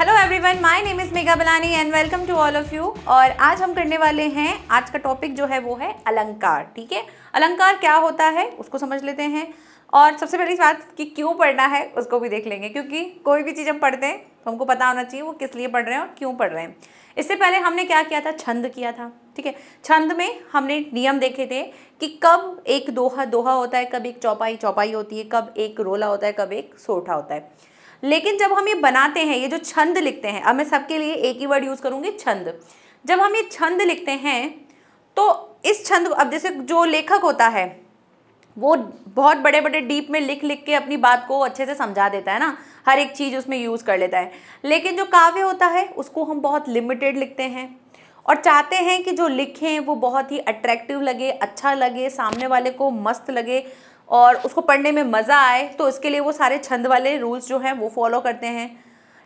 Hello everyone my name is Megha Balani and welcome to all of you और आज हम करने वाले हैं आज का टॉपिक जो है वो है अलंकार ठीक है अलंकार क्या होता है उसको समझ लेते हैं और सबसे पहली बात कि क्यों पढ़ना है उसको भी देख लेंगे क्योंकि कोई भी चीज़ हम पढ़ते हैं तो हमको पता होना चाहिए वो किस लिए पढ़ रहे हैं और क्यों पढ़ रहे हैं इससे पहले हमने क्या किया था छंद किया था ठीक है छंद में हमने नियम देखे थे कि कब एक दोहा दोहा होता है कब एक चौपाई चौपाई होती है कब एक रोला होता है कब एक सोठा होता है लेकिन जब हम ये बनाते हैं ये जो छंद लिखते हैं अब मैं सबके लिए एक ही वर्ड यूज़ करूँगी छंद जब हम ये छंद लिखते हैं तो इस छंद अब जैसे जो लेखक होता है वो बहुत बड़े बड़े डीप में लिख लिख के अपनी बात को अच्छे से समझा देता है ना हर एक चीज़ उसमें यूज़ कर लेता है लेकिन जो काव्य होता है उसको हम बहुत लिमिटेड लिखते हैं और चाहते हैं कि जो लिखें वो बहुत ही अट्रैक्टिव लगे अच्छा लगे सामने वाले को मस्त लगे और उसको पढ़ने में मज़ा आए तो इसके लिए वो सारे छंद वाले रूल्स जो हैं वो फॉलो करते हैं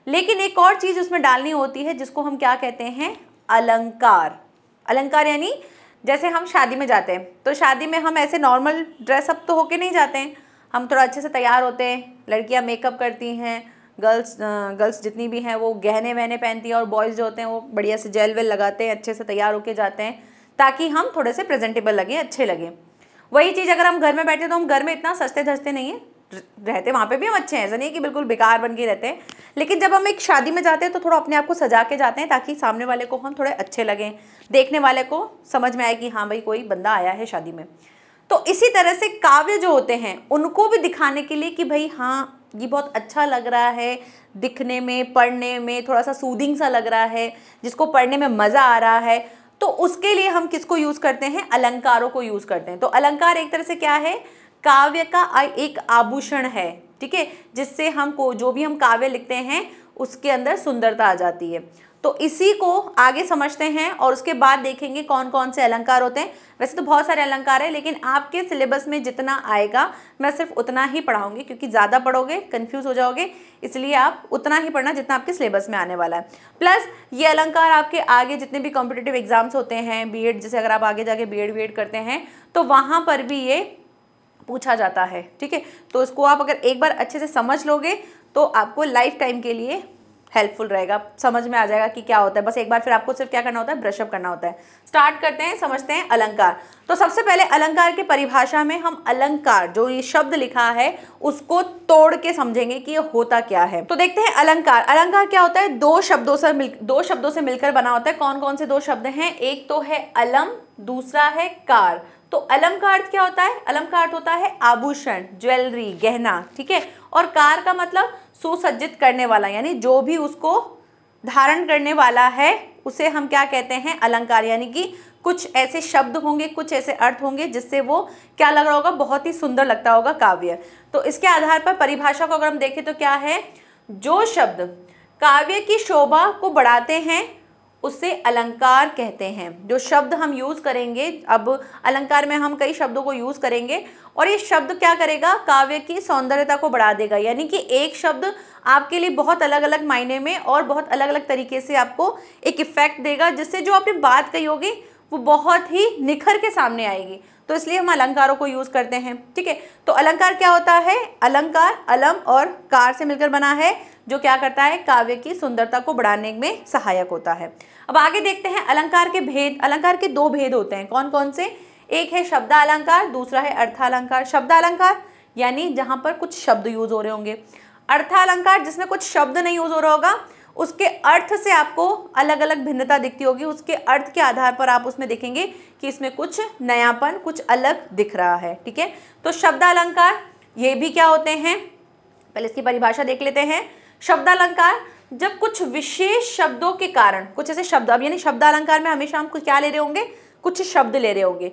लेकिन एक और चीज़ उसमें डालनी होती है जिसको हम क्या कहते हैं अलंकार अलंकार यानी जैसे हम शादी में जाते हैं तो शादी में हम ऐसे नॉर्मल ड्रेसअप तो होके नहीं जाते हैं हम थोड़ा अच्छे से तैयार होते हैं लड़कियाँ मेकअप करती हैं गर्ल्स गर्ल्स जितनी भी हैं वो गहने वहने पहनती हैं और बॉयज़ जो होते हैं वो बढ़िया से जेल वेल लगाते हैं अच्छे से तैयार होके जाते हैं ताकि हम थोड़े से प्रेजेंटेबल लगें अच्छे लगें वही चीज़ अगर हम घर में बैठे तो हम घर में इतना सस्ते धसते नहीं है रहते वहाँ पे भी हम अच्छे हैं ऐसा नहीं है कि बिल्कुल बेकार बन के रहते हैं लेकिन जब हम एक शादी में जाते हैं तो थोड़ा अपने आप को सजा के जाते हैं ताकि सामने वाले को हम थोड़े अच्छे लगें देखने वाले को समझ में आए कि हाँ भाई कोई बंदा आया है शादी में तो इसी तरह से काव्य जो होते हैं उनको भी दिखाने के लिए कि भाई हाँ ये बहुत अच्छा लग रहा है दिखने में पढ़ने में थोड़ा सा सूदिंग सा लग रहा है जिसको पढ़ने में मज़ा आ रहा है तो उसके लिए हम किसको यूज करते हैं अलंकारों को यूज करते हैं तो अलंकार एक तरह से क्या है काव्य का एक आभूषण है ठीक है जिससे हम को जो भी हम काव्य लिखते हैं उसके अंदर सुंदरता आ जाती है तो इसी को आगे समझते हैं और उसके बाद देखेंगे कौन कौन से अलंकार होते हैं वैसे तो बहुत सारे अलंकार हैं लेकिन आपके सिलेबस में जितना आएगा मैं सिर्फ उतना ही पढ़ाऊंगी क्योंकि ज़्यादा पढ़ोगे कन्फ्यूज हो जाओगे इसलिए आप उतना ही पढ़ना जितना आपके सिलेबस में आने वाला है प्लस ये अलंकार आपके आगे जितने भी कॉम्पिटेटिव एग्जाम्स होते हैं बी जैसे अगर आप आगे जाके बी एड करते हैं तो वहाँ पर भी ये पूछा जाता है ठीक है तो इसको आप अगर एक बार अच्छे से समझ लोगे तो आपको लाइफ टाइम के लिए हेल्पफुल रहेगा समझ में आ जाएगा कि क्या होता है बस एक बार फिर आपको सिर्फ क्या करना होता है ब्रशअप करना होता है स्टार्ट करते हैं समझते हैं अलंकार तो सबसे पहले अलंकार की परिभाषा में हम अलंकार जो ये शब्द लिखा है उसको तोड़ के समझेंगे कि ये होता क्या है तो देखते हैं अलंकार अलंकार क्या होता है दो शब्दों से मिल दो शब्दों से मिलकर बना होता है कौन कौन से दो शब्द हैं एक तो है अलम दूसरा है कार तो अलम का अर्थ क्या होता है अलम का अर्थ होता है आभूषण ज्वेलरी गहना ठीक है और कार का मतलब सुसज्जित करने वाला यानी जो भी उसको धारण करने वाला है उसे हम क्या कहते हैं अलंकार यानी कि कुछ ऐसे शब्द होंगे कुछ ऐसे अर्थ होंगे जिससे वो क्या लग रहा होगा बहुत ही सुंदर लगता होगा काव्य तो इसके आधार पर परिभाषा को अगर हम देखें तो क्या है जो शब्द काव्य की शोभा को बढ़ाते हैं उससे अलंकार कहते हैं जो शब्द हम यूज़ करेंगे अब अलंकार में हम कई शब्दों को यूज़ करेंगे और ये शब्द क्या करेगा काव्य की सौंदर्यता को बढ़ा देगा यानी कि एक शब्द आपके लिए बहुत अलग अलग मायने में और बहुत अलग अलग तरीके से आपको एक इफ़ेक्ट देगा जिससे जो आपने बात कही होगी वो बहुत ही निखर के सामने आएगी तो इसलिए हम अलंकारों को यूज़ करते हैं ठीक है तो अलंकार क्या होता है अलंकार अलम और कार से मिलकर बना है जो क्या करता है काव्य की सुंदरता को बढ़ाने में सहायक होता है अब आगे देखते हैं अलंकार के भेद अलंकार के दो भेद होते हैं कौन कौन से एक है शब्द अलंकार दूसरा है अर्थालंकार अलंकार यानी जहां पर कुछ शब्द यूज हो रहे होंगे अर्थालंकार जिसमें कुछ शब्द नहीं यूज हो रहा होगा उसके अर्थ से आपको अलग अलग भिन्नता दिखती होगी उसके अर्थ के आधार पर आप उसमें देखेंगे कि इसमें कुछ नयापन कुछ अलग दिख रहा है ठीक है तो शब्दालंकार ये भी क्या होते हैं पहले इसकी परिभाषा देख लेते हैं शब्दालंकार जब कुछ विशेष शब्दों के कारण कुछ ऐसे शब्द अब यानी शब्द अलंकार में हमेशा हम क्या ले रहे होंगे कुछ शब्द ले रहे होंगे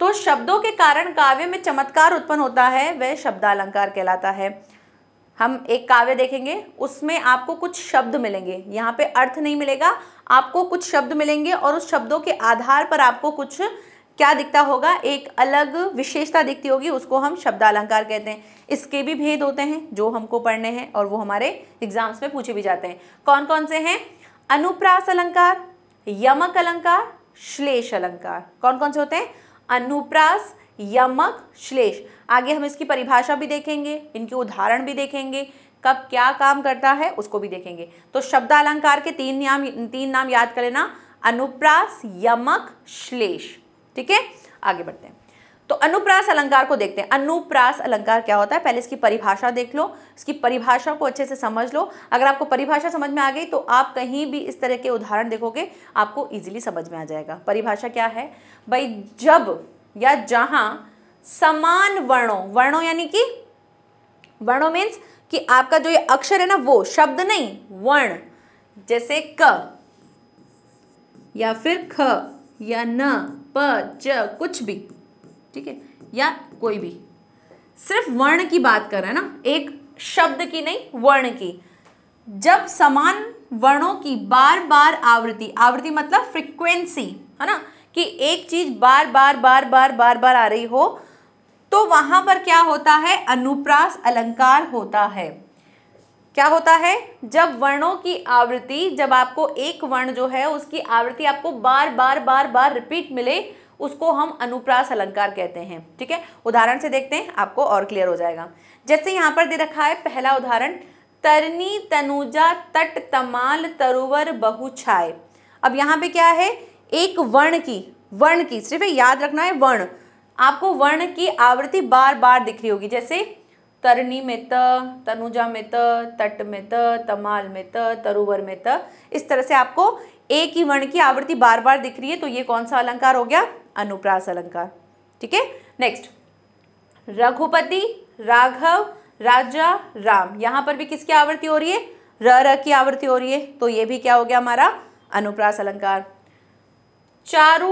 तो शब्दों के कारण काव्य में चमत्कार उत्पन्न होता है वह शब्दालंकार कहलाता है हम एक काव्य देखेंगे उसमें आपको कुछ शब्द मिलेंगे यहाँ पे अर्थ नहीं मिलेगा आपको कुछ शब्द मिलेंगे और उस शब्दों के आधार पर आपको कुछ क्या दिखता होगा एक अलग विशेषता दिखती होगी उसको हम शब्दालंकार कहते हैं इसके भी भेद होते हैं जो हमको पढ़ने हैं और वो हमारे एग्जाम्स में पूछे भी जाते हैं कौन कौन से हैं अनुप्रास अलंकार यमक अलंकार श्लेष अलंकार कौन कौन से होते हैं अनुप्रास यमक श्लेष आगे हम इसकी परिभाषा भी देखेंगे इनके उदाहरण भी देखेंगे कब क्या काम करता है उसको भी देखेंगे तो शब्द अलंकार के तीन नाम तीन नाम याद कर लेना अनुप्रास यमक श्लेष ठीक है आगे बढ़ते हैं तो अनुप्रास अलंकार को देखते हैं अनुप्रास अलंकार क्या होता है पहले इसकी परिभाषा देख लो इसकी परिभाषा को अच्छे से समझ लो अगर आपको परिभाषा समझ में आ गई तो आप कहीं भी इस तरह के उदाहरण देखोगे आपको इजीली समझ में आ जाएगा परिभाषा क्या है भाई जब या जहां समान वर्णों वर्णों यानी कि वर्णों मीन्स कि आपका जो ये अक्षर है ना वो शब्द नहीं वर्ण जैसे क या फिर ख या न प च कुछ भी ठीक है या कोई भी सिर्फ वर्ण की बात कर रहे हैं ना एक शब्द की नहीं वर्ण की जब समान वर्णों की बार बार आवृत्ति आवृत्ति मतलब फ्रिक्वेंसी है ना कि एक चीज बार बार बार बार बार बार आ रही हो तो वहां पर क्या होता है अनुप्रास अलंकार होता है क्या होता है जब वर्णों की आवृत्ति जब आपको एक वर्ण जो है उसकी आवृत्ति आपको बार बार बार बार रिपीट मिले उसको हम अनुप्रास अलंकार कहते हैं ठीक है उदाहरण से देखते हैं आपको और क्लियर हो जाएगा जैसे यहाँ पर दे रखा है पहला उदाहरण तरनी तनुजा तट तमाल तरुवर बहु छाए अब यहाँ पे क्या है एक वर्ण की वर्ण की सिर्फ याद रखना है वर्ण आपको वर्ण की आवृत्ति बार बार दिख रही होगी जैसे तरनी में त तनुजा में त तट में त तमाल में त तरुवर में त इस तरह से आपको एक ही वर्ण की आवृत्ति बार बार दिख रही है तो ये कौन सा अलंकार हो गया अनुप्रास अलंकार ठीक है नेक्स्ट रघुपति राघव राजा राम यहां पर भी किसकी आवृत्ति हो रही है र र की आवृत्ति हो रही है तो ये भी क्या हो गया हमारा अनुप्रास अलंकार चारु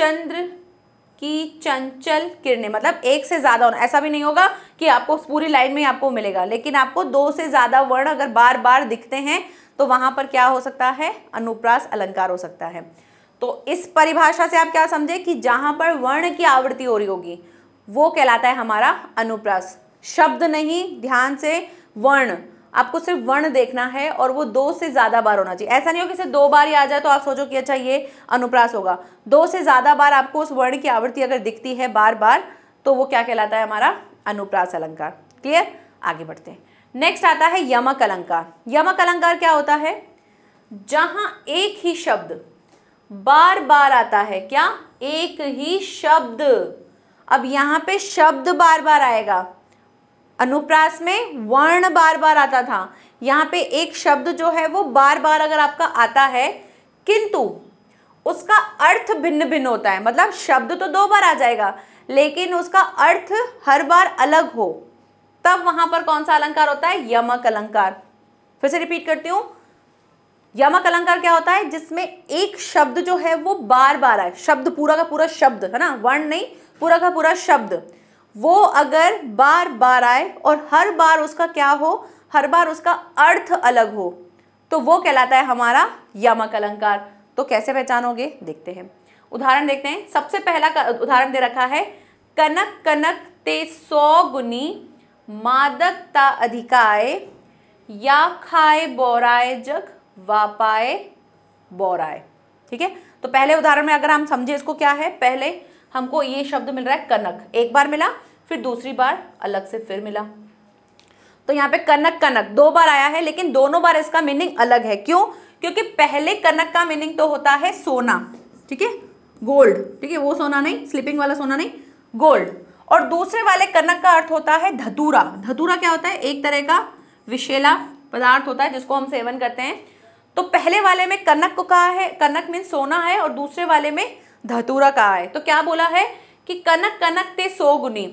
चंद्र कि चंचल किरणें मतलब एक से ज़्यादा होना ऐसा भी नहीं होगा कि आपको पूरी लाइन में आपको मिलेगा लेकिन आपको दो से ज़्यादा वर्ण अगर बार बार दिखते हैं तो वहाँ पर क्या हो सकता है अनुप्रास अलंकार हो सकता है तो इस परिभाषा से आप क्या समझे कि जहाँ पर वर्ण की आवृत्ति हो रही होगी वो कहलाता है हमारा अनुप्रास शब्द नहीं ध्यान से वर्ण आपको सिर्फ वर्ण देखना है और वो दो से ज़्यादा बार होना चाहिए ऐसा नहीं हो कि सिर्फ दो बार ही आ जाए तो आप सोचो कि अच्छा ये अनुप्रास होगा दो से ज़्यादा बार आपको उस वर्ण की आवृत्ति अगर दिखती है बार बार तो वो क्या कहलाता है हमारा अनुप्रास अलंकार क्लियर आगे बढ़ते हैं नेक्स्ट आता है यमक अलंकार यमक अलंकार क्या होता है जहां एक ही शब्द बार बार आता है क्या एक ही शब्द अब यहां पे शब्द बार बार आएगा अनुप्रास में वर्ण बार बार आता था यहाँ पे एक शब्द जो है वो बार बार अगर आपका आता है किंतु उसका अर्थ भिन्न भिन्न होता है मतलब शब्द तो दो बार आ जाएगा लेकिन उसका अर्थ हर बार अलग हो तब वहां पर कौन सा अलंकार होता है यमक अलंकार फिर से रिपीट करती हूँ यमक अलंकार क्या होता है जिसमें एक शब्द जो है वो बार बार आए शब्द पूरा का पूरा शब्द है ना वर्ण नहीं पूरा का पूरा शब्द वो अगर बार बार आए और हर बार उसका क्या हो हर बार उसका अर्थ अलग हो तो वो कहलाता है हमारा यमक अलंकार तो कैसे पहचानोगे देखते हैं उदाहरण देखते हैं सबसे पहला उदाहरण दे रखा है कनक कनक ते सौ गुनी मादकता अधिकाय या खाए बोराए जग वापाए बोराए ठीक है तो पहले उदाहरण में अगर हम समझे इसको क्या है पहले हमको ये शब्द मिल रहा है कनक एक बार मिला फिर दूसरी बार अलग से फिर मिला तो यहाँ पे कनक कनक दो बार आया है लेकिन दोनों बार इसका मीनिंग अलग है क्यों क्योंकि पहले कनक का मीनिंग तो होता है सोना ठीक है गोल्ड ठीक है वो सोना नहीं स्लीपिंग वाला सोना नहीं गोल्ड और दूसरे वाले कनक का अर्थ होता है धतूरा धतूरा क्या होता है एक तरह का विशेला पदार्थ होता है जिसको हम सेवन करते हैं तो पहले वाले में कनक को कहा है कनक मीन सोना है और दूसरे वाले में धतूरा कहा है तो क्या बोला है कि कनक कनक ते सो गुनी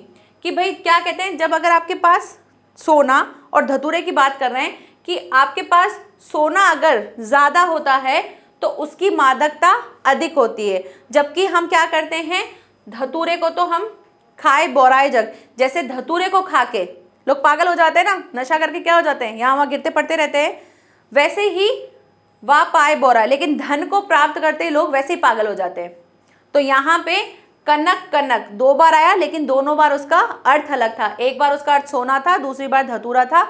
कि भाई क्या कहते हैं जब अगर आपके पास सोना और धतूरे की बात कर रहे हैं कि आपके पास सोना अगर ज़्यादा होता है तो उसकी मादकता अधिक होती है जबकि हम क्या करते हैं धतूरे को तो हम खाए बोराए जग जैसे धतूरे को खा के लोग पागल हो जाते हैं ना नशा करके क्या हो जाते हैं यहाँ वहाँ गिरते पड़ते रहते हैं वैसे ही वाह पाए बोरा लेकिन धन को प्राप्त करते ही लोग वैसे ही पागल हो जाते हैं तो यहाँ पे कनक कनक दो बार आया लेकिन दोनों बार उसका अर्थ अलग था एक बार उसका अर्थ सोना था दूसरी बार धतूरा था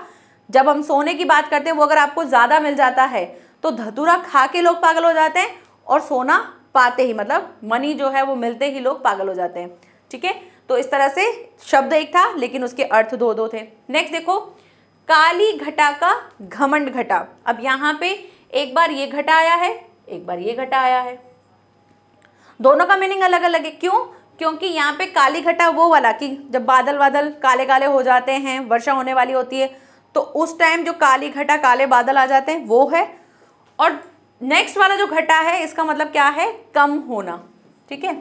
जब हम सोने की बात करते हैं वो अगर आपको ज़्यादा मिल जाता है तो धतूरा खा के लोग पागल हो जाते हैं और सोना पाते ही मतलब मनी जो है वो मिलते ही लोग पागल हो जाते हैं ठीक है तो इस तरह से शब्द एक था लेकिन उसके अर्थ दो दो थे नेक्स्ट देखो काली घटा का घमंड घटा अब यहाँ पे एक बार ये घटा आया है एक बार ये घटा आया है दोनों का मीनिंग अलग अलग है क्यों क्योंकि यहाँ पे काली घटा वो वाला कि जब बादल बादल काले काले हो जाते हैं वर्षा होने वाली होती है तो उस टाइम जो काली घटा काले बादल आ जाते हैं वो है और नेक्स्ट वाला जो घटा है इसका मतलब क्या है कम होना ठीक है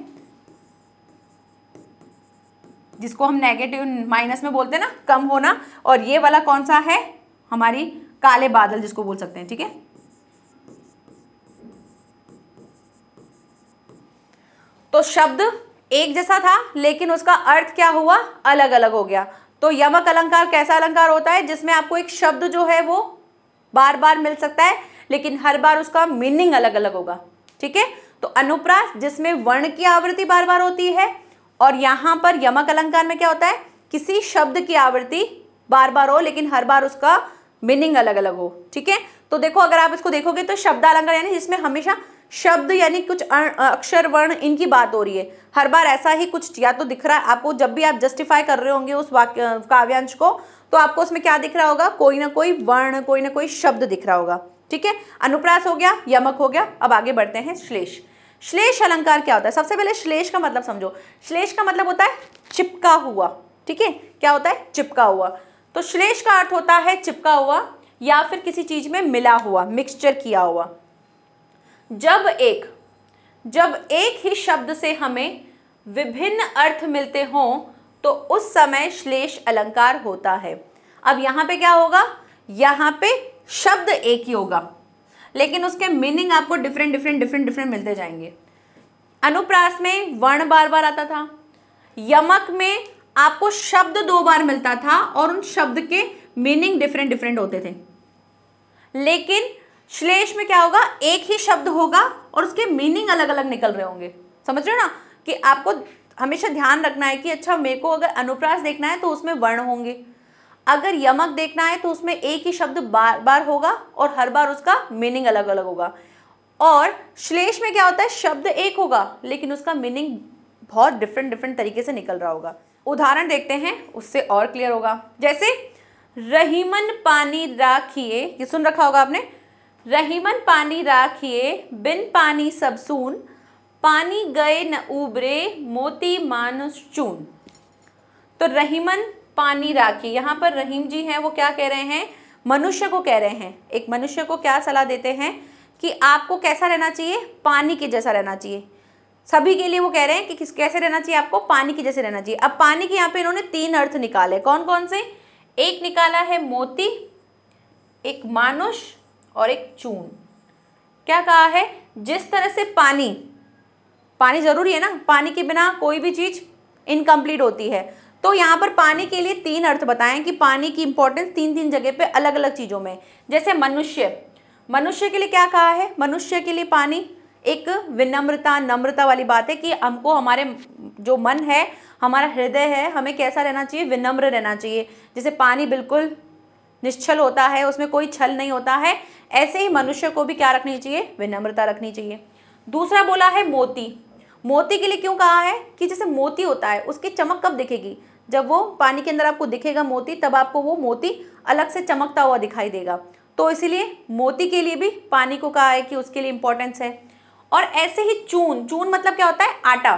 जिसको हम नेगेटिव माइनस में बोलते हैं ना कम होना और ये वाला कौन सा है हमारी काले बादल जिसको बोल सकते हैं ठीक है तो शब्द एक जैसा था लेकिन उसका अर्थ क्या हुआ अलग अलग हो गया तो यमक अलंकार कैसा अलंकार होता है जिसमें आपको एक शब्द जो है वो बार बार मिल सकता है लेकिन हर बार उसका मीनिंग अलग अलग होगा ठीक है तो अनुप्रास जिसमें वर्ण की आवृत्ति बार बार होती है और यहां पर यमक अलंकार में क्या होता है किसी शब्द की आवृत्ति बार बार हो लेकिन हर बार उसका मीनिंग अलग अलग हो ठीक है तो देखो अगर आप इसको देखोगे तो शब्द अलंकार यानी जिसमें हमेशा शब्द यानी कुछ अक्षर वर्ण इनकी बात हो रही है हर बार ऐसा ही कुछ या तो दिख रहा है आपको जब भी आप जस्टिफाई कर रहे होंगे उस वाक्य काव्यांश को तो आपको उसमें क्या दिख रहा होगा कोई ना कोई वर्ण कोई ना कोई शब्द दिख रहा होगा ठीक है अनुप्रास हो गया यमक हो गया अब आगे बढ़ते हैं श्लेष श्लेष अलंकार क्या होता है सबसे पहले श्लेष का मतलब समझो श्लेष का मतलब होता है चिपका हुआ ठीक है क्या होता है चिपका हुआ तो श्लेष का अर्थ होता है चिपका हुआ या फिर किसी चीज में मिला हुआ मिक्सचर किया हुआ जब एक जब एक ही शब्द से हमें विभिन्न अर्थ मिलते हों तो उस समय श्लेष अलंकार होता है अब यहां पे क्या होगा यहाँ पे शब्द एक ही होगा लेकिन उसके मीनिंग आपको डिफरेंट डिफरेंट डिफरेंट डिफरेंट मिलते जाएंगे अनुप्रास में वर्ण बार बार आता था यमक में आपको शब्द दो बार मिलता था और उन शब्द के मीनिंग डिफरेंट डिफरेंट होते थे लेकिन श्लेष में क्या होगा एक ही शब्द होगा और उसके मीनिंग अलग अलग निकल रहे होंगे समझ रहे हो ना कि आपको हमेशा ध्यान रखना है कि अच्छा मेरे को अगर अनुप्रास देखना है तो उसमें वर्ण होंगे अगर यमक देखना है तो उसमें एक ही शब्द बार बार होगा और हर बार उसका मीनिंग अलग अलग होगा और श्लेष में क्या होता है शब्द एक होगा लेकिन उसका मीनिंग बहुत डिफरेंट डिफरेंट तरीके से निकल रहा होगा उदाहरण देखते हैं उससे और क्लियर होगा जैसे रहीमन पानी राखिए ये सुन रखा होगा आपने रहीमन पानी राखिए बिन पानी सबसून पानी गए न उबरे मोती मानुस चून तो रहीमन पानी राखी यहाँ पर रहीम जी हैं वो क्या कह रहे हैं मनुष्य को कह रहे हैं एक मनुष्य को क्या सलाह देते हैं कि आपको कैसा रहना चाहिए पानी के जैसा रहना चाहिए सभी के लिए वो कह रहे हैं कि किस कैसे रहना चाहिए आपको पानी के जैसे रहना चाहिए अब पानी के यहाँ पे इन्होंने तीन अर्थ निकाले कौन कौन से एक निकाला है मोती एक मानुष और एक चून क्या कहा है जिस तरह से पानी पानी जरूरी है ना पानी के बिना कोई भी चीज़ इनकम्प्लीट होती है तो यहाँ पर पानी के लिए तीन अर्थ बताएं कि पानी की इंपॉर्टेंस तीन तीन जगह पे अलग अलग चीज़ों में जैसे मनुष्य मनुष्य के लिए क्या कहा है मनुष्य के लिए पानी एक विनम्रता नम्रता वाली बात है कि हमको हमारे जो मन है हमारा हृदय है हमें कैसा रहना चाहिए विनम्र रहना चाहिए जैसे पानी बिल्कुल निश्चल होता है उसमें कोई छल नहीं होता है ऐसे ही मनुष्य को भी क्या रखनी चाहिए विनम्रता रखनी चाहिए दूसरा बोला है मोती मोती के लिए क्यों कहा है कि जैसे मोती होता है उसकी चमक कब दिखेगी जब वो पानी के अंदर आपको दिखेगा मोती तब आपको वो मोती अलग से चमकता हुआ दिखाई देगा तो इसीलिए मोती के लिए भी पानी को कहा है कि उसके लिए इंपॉर्टेंस है और ऐसे ही चून चून मतलब क्या होता है आटा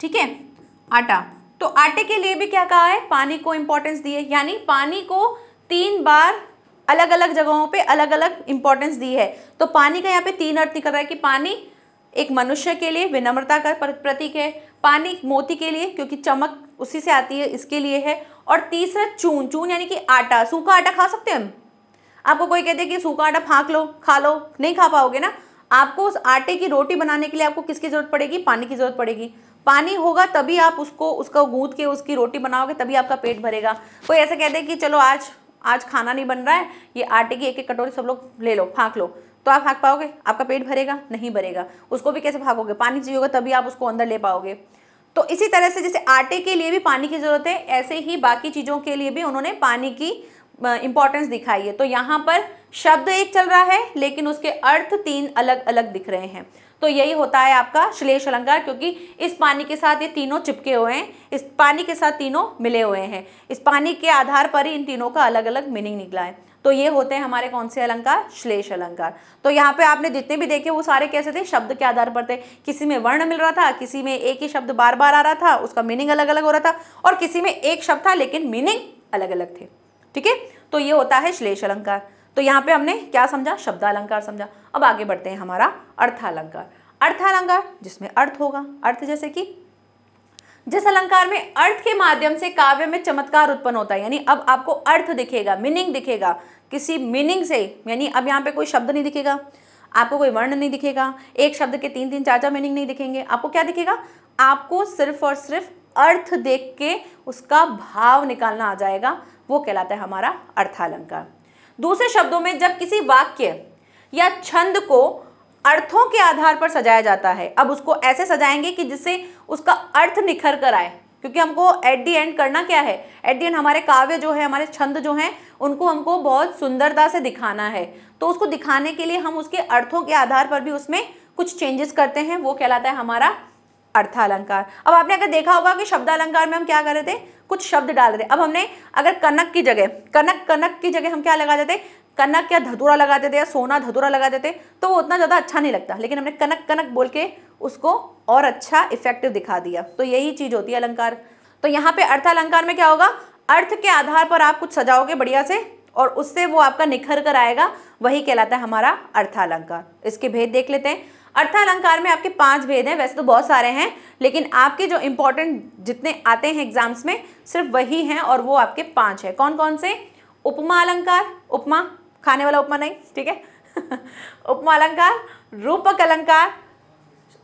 ठीक है आटा तो आटे के लिए भी क्या कहा है पानी को इंपॉर्टेंस दिए यानी पानी को तीन बार अलग अलग जगहों पे अलग अलग इंपॉर्टेंस दी है तो पानी का यहाँ पे तीन अर्थ निकल रहा है कि पानी एक मनुष्य के लिए विनम्रता का प्रतीक है पानी मोती के लिए क्योंकि चमक उसी से आती है इसके लिए है और तीसरा चून चून यानी कि आटा सूखा आटा खा सकते हैं हम आपको कोई कहते हैं कि सूखा आटा फाँक लो खा लो नहीं खा पाओगे ना आपको उस आटे की रोटी बनाने के लिए आपको किसकी ज़रूरत पड़ेगी पानी की ज़रूरत पड़ेगी पानी होगा तभी आप उसको उसका गूंद के उसकी रोटी बनाओगे तभी आपका पेट भरेगा कोई ऐसा कहते हैं कि चलो आज आज खाना नहीं बन रहा है ये आटे की एक एक कटोरी सब लोग ले लो फाँक लो तो आप फाँक पाओगे आपका पेट भरेगा नहीं भरेगा उसको भी कैसे फाँकोगे पानी चाहिए होगा तभी आप उसको अंदर ले पाओगे तो इसी तरह से जैसे आटे के लिए भी पानी की ज़रूरत है ऐसे ही बाकी चीज़ों के लिए भी उन्होंने पानी की इंपॉर्टेंस दिखाई है तो यहाँ पर शब्द एक चल रहा है लेकिन उसके अर्थ तीन अलग अलग दिख रहे हैं तो यही होता है आपका श्लेष अलंकार क्योंकि इस पानी के साथ ये तीनों चिपके हुए हैं इस पानी के साथ तीनों मिले हुए हैं इस पानी के आधार पर ही इन तीनों का अलग अलग मीनिंग निकला है तो ये होते हैं हमारे कौन से अलंकार श्लेष अलंकार तो यहाँ पे आपने जितने भी देखे वो सारे कैसे थे शब्द के आधार पर थे किसी में वर्ण मिल रहा था किसी में एक ही शब्द बार बार आ रहा था उसका मीनिंग अलग अलग हो रहा था और किसी में एक शब्द था लेकिन मीनिंग अलग अलग थे ठीक है तो ये होता है श्लेष अलंकार तो यहाँ पे हमने क्या समझा शब्दालंकार समझा अब आगे बढ़ते हैं हमारा अर्थालंकार अर्थालंकार जिसमें अर्थ होगा अर्थ जैसे कि जिस अलंकार में अर्थ के माध्यम से काव्य में चमत्कार उत्पन्न होता है यानी अब आपको अर्थ दिखेगा मीनिंग दिखेगा किसी मीनिंग से यानी अब यहाँ पे कोई शब्द नहीं दिखेगा आपको कोई वर्ण नहीं दिखेगा एक शब्द के तीन तीन चार चार मीनिंग नहीं दिखेंगे आपको क्या दिखेगा आपको सिर्फ और सिर्फ अर्थ देख के उसका भाव निकालना आ जाएगा वो कहलाता है हमारा अर्थालंकार दूसरे शब्दों में जब किसी वाक्य या छंद को अर्थों के आधार पर सजाया जाता है अब उसको ऐसे सजाएंगे कि जिससे उसका अर्थ निखर कर आए क्योंकि हमको एट दी एंड करना क्या है एट दी एंड हमारे काव्य जो है हमारे छंद जो हैं उनको हमको बहुत सुंदरता से दिखाना है तो उसको दिखाने के लिए हम उसके अर्थों के आधार पर भी उसमें कुछ चेंजेस करते हैं वो कहलाता है हमारा अर्थालंकार अब आपने अगर देखा होगा कि अलंकार में हम क्या कर रहे थे कुछ शब्द डाल रहे थे अब हमने अगर कनक की जगह कनक कनक की जगह हम क्या लगा देते कनक या धतूरा लगा देते या सोना धतूरा लगा देते तो वो उतना ज़्यादा अच्छा नहीं लगता लेकिन हमने कनक कनक बोल के उसको और अच्छा इफेक्टिव दिखा दिया तो यही चीज़ होती है अलंकार तो यहाँ पे अर्थालंकार में क्या होगा अर्थ के आधार पर आप कुछ सजाओगे बढ़िया से और उससे वो आपका निखर कर आएगा वही कहलाता है हमारा अर्थालंकार इसके भेद देख लेते हैं अर्थ अलंकार में आपके पांच भेद हैं वैसे तो बहुत सारे हैं लेकिन आपके जो इंपॉर्टेंट जितने आते हैं एग्जाम्स में सिर्फ वही हैं और वो आपके पांच है कौन कौन से उपमा अलंकार उपमा खाने वाला उपमा नहीं ठीक है उपमा अलंकार रूपक अलंकार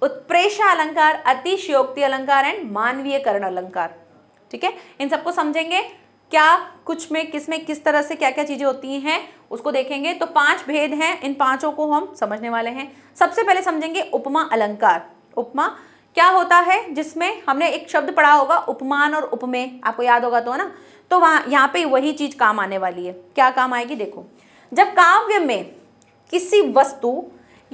उत्प्रेषा अलंकार अतिशयोक्ति अलंकार एंड मानवीयकरण अलंकार ठीक है इन सबको समझेंगे क्या कुछ में किस में किस तरह से क्या क्या चीज़ें होती हैं उसको देखेंगे तो पांच भेद हैं इन पांचों को हम समझने वाले हैं सबसे पहले समझेंगे उपमा अलंकार उपमा क्या होता है जिसमें हमने एक शब्द पढ़ा होगा उपमान और उपमेय आपको याद होगा तो ना तो वहाँ यहाँ पे वही चीज़ काम आने वाली है क्या काम आएगी देखो जब काव्य में किसी वस्तु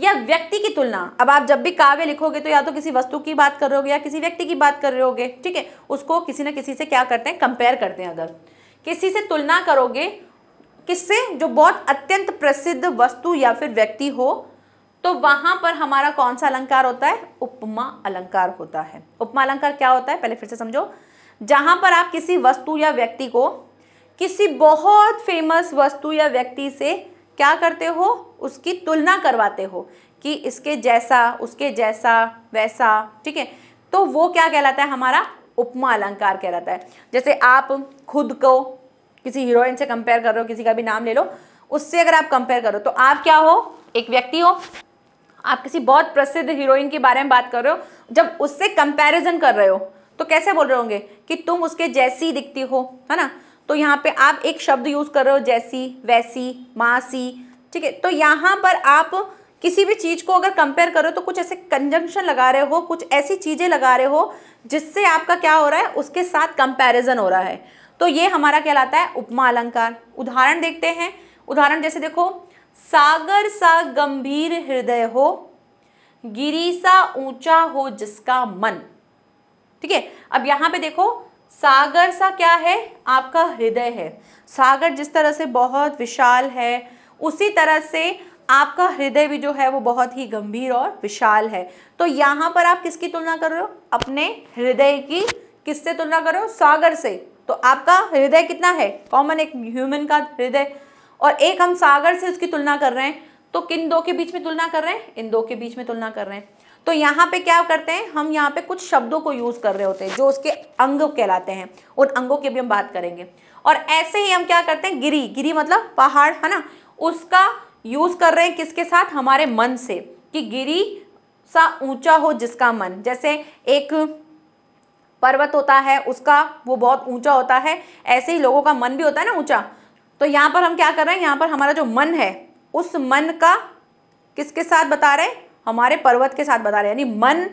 या व्यक्ति की तुलना अब आप जब भी काव्य लिखोगे तो या तो किसी वस्तु की बात कर रहे होगे या किसी व्यक्ति की बात कर रहे होगे ठीक है उसको किसी ना किसी से क्या करते हैं कंपेयर करते हैं अगर किसी से तुलना करोगे किससे जो बहुत अत्यंत प्रसिद्ध वस्तु या फिर व्यक्ति हो तो वहां पर हमारा कौन सा अलंकार होता है उपमा अलंकार होता है उपमा अलंकार क्या होता है पहले फिर से समझो जहां पर आप किसी वस्तु या व्यक्ति को किसी बहुत फेमस वस्तु या व्यक्ति से क्या करते हो उसकी तुलना करवाते हो कि इसके जैसा उसके जैसा वैसा ठीक है तो वो क्या कहलाता है हमारा उपमा अलंकार कहलाता है जैसे आप खुद को किसी हीरोइन से कंपेयर कर रहे हो किसी का भी नाम ले लो उससे अगर आप कंपेयर करो तो आप क्या हो एक व्यक्ति हो आप किसी बहुत प्रसिद्ध हीरोइन के बारे में बात कर रहे हो जब उससे कंपेरिजन कर रहे हो तो कैसे बोल रहे होंगे कि तुम उसके जैसी दिखती हो है ना तो यहाँ पे आप एक शब्द यूज़ कर रहे हो जैसी वैसी मासी ठीक है तो यहाँ पर आप किसी भी चीज़ को अगर कंपेयर करो तो कुछ ऐसे कंजंक्शन लगा रहे हो कुछ ऐसी चीज़ें लगा रहे हो जिससे आपका क्या हो रहा है उसके साथ कंपैरिजन हो रहा है तो ये हमारा कहलाता है उपमा अलंकार उदाहरण देखते हैं उदाहरण जैसे देखो सागर सा गंभीर हृदय हो गिरी सा ऊंचा हो जिसका मन ठीक है अब यहां पे देखो सागर सा क्या है आपका हृदय है सागर जिस तरह से बहुत विशाल है उसी तरह से आपका हृदय भी जो है वो बहुत ही गंभीर और विशाल है तो यहां पर आप किसकी तुलना कर रहे हो अपने हृदय की किससे तुलना कर रहे हो सागर से तो आपका हृदय कितना है कॉमन एक ह्यूमन का हृदय और एक हम सागर से उसकी तुलना कर रहे हैं तो किन दो के बीच में तुलना कर रहे हैं इन दो के बीच में तुलना कर रहे हैं तो यहाँ पे क्या करते हैं हम यहाँ पे कुछ शब्दों को यूज़ कर रहे होते हैं जो उसके अंग कहलाते हैं उन अंगों की भी हम बात करेंगे और ऐसे ही हम क्या करते हैं गिरी गिरी मतलब पहाड़ है ना उसका यूज़ कर रहे हैं किसके साथ हमारे मन से कि गिरी सा ऊंचा हो जिसका मन जैसे एक पर्वत होता है उसका वो बहुत ऊंचा होता है ऐसे ही लोगों का मन भी होता है ना ऊंचा तो यहाँ पर हम क्या कर रहे हैं यहाँ पर हमारा जो मन है उस मन का किसके साथ बता रहे हैं हमारे पर्वत के साथ बता रहे हैं यानी मन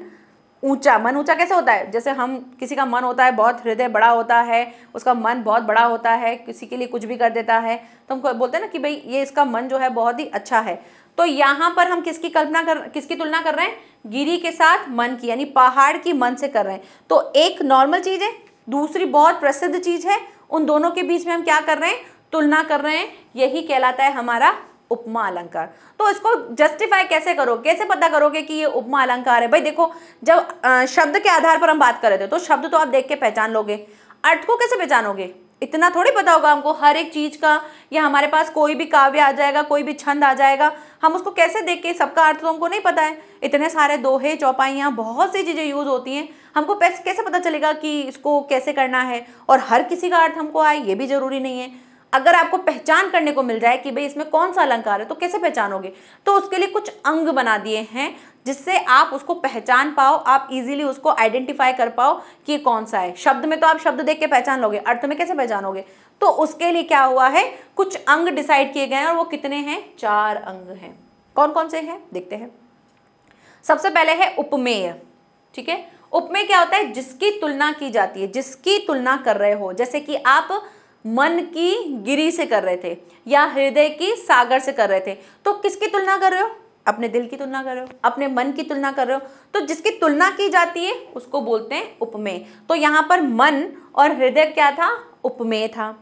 ऊंचा मन ऊंचा कैसे होता है जैसे हम किसी का मन होता है बहुत हृदय बड़ा होता है उसका मन बहुत बड़ा होता है किसी के लिए कुछ भी कर देता है तो हम बोलते हैं ना कि भाई ये इसका मन जो है बहुत ही अच्छा है तो यहाँ पर हम किसकी कल्पना कर किसकी तुलना कर रहे हैं गिरी के साथ मन की यानी पहाड़ की मन से कर रहे हैं तो एक नॉर्मल चीज़ है दूसरी बहुत प्रसिद्ध चीज़ है उन दोनों के बीच में हम क्या कर रहे हैं तुलना कर रहे हैं यही कहलाता है हमारा उपमा अलंकार तो इसको जस्टिफाई कैसे करो कैसे पता करोगे कि ये उपमा अलंकार है भाई देखो जब शब्द के आधार पर हम बात कर रहे थे तो शब्द तो आप देख के पहचान लोगे अर्थ को कैसे पहचानोगे इतना थोड़ी पता होगा हमको हर एक चीज़ का या हमारे पास कोई भी काव्य आ जाएगा कोई भी छंद आ जाएगा हम उसको कैसे देख के सबका अर्थ तो हमको नहीं पता है इतने सारे दोहे चौपाइयाँ बहुत सी चीज़ें यूज़ होती हैं हमको कैसे पता चलेगा कि इसको कैसे करना है और हर किसी का अर्थ हमको आए ये भी ज़रूरी नहीं है अगर आपको पहचान करने को मिल जाए कि भाई इसमें कौन सा अलंकार है तो कैसे पहचानोगे तो उसके लिए कुछ अंग बना दिए हैं जिससे आप उसको पहचान पाओ आप इजीली उसको आइडेंटिफाई कर पाओ कि कौन सा है शब्द में तो आप शब्द देख के पहचान लोगे अर्थ में कैसे पहचानोगे तो उसके लिए क्या हुआ है कुछ अंग डिसाइड किए गए हैं और वो कितने हैं चार अंग हैं कौन कौन से हैं देखते हैं सबसे पहले है उपमेय ठीक है उपमेय क्या होता है जिसकी तुलना की जाती है जिसकी तुलना कर रहे हो जैसे कि आप मन की गिरी से कर रहे थे या हृदय की सागर से कर रहे थे तो किसकी तुलना कर रहे हो अपने दिल की तुलना कर रहे हो अपने मन की तुलना कर रहे हो तो जिसकी तुलना की जाती है उसको बोलते हैं उपमेय तो यहाँ पर मन और हृदय क्या था उपमेय था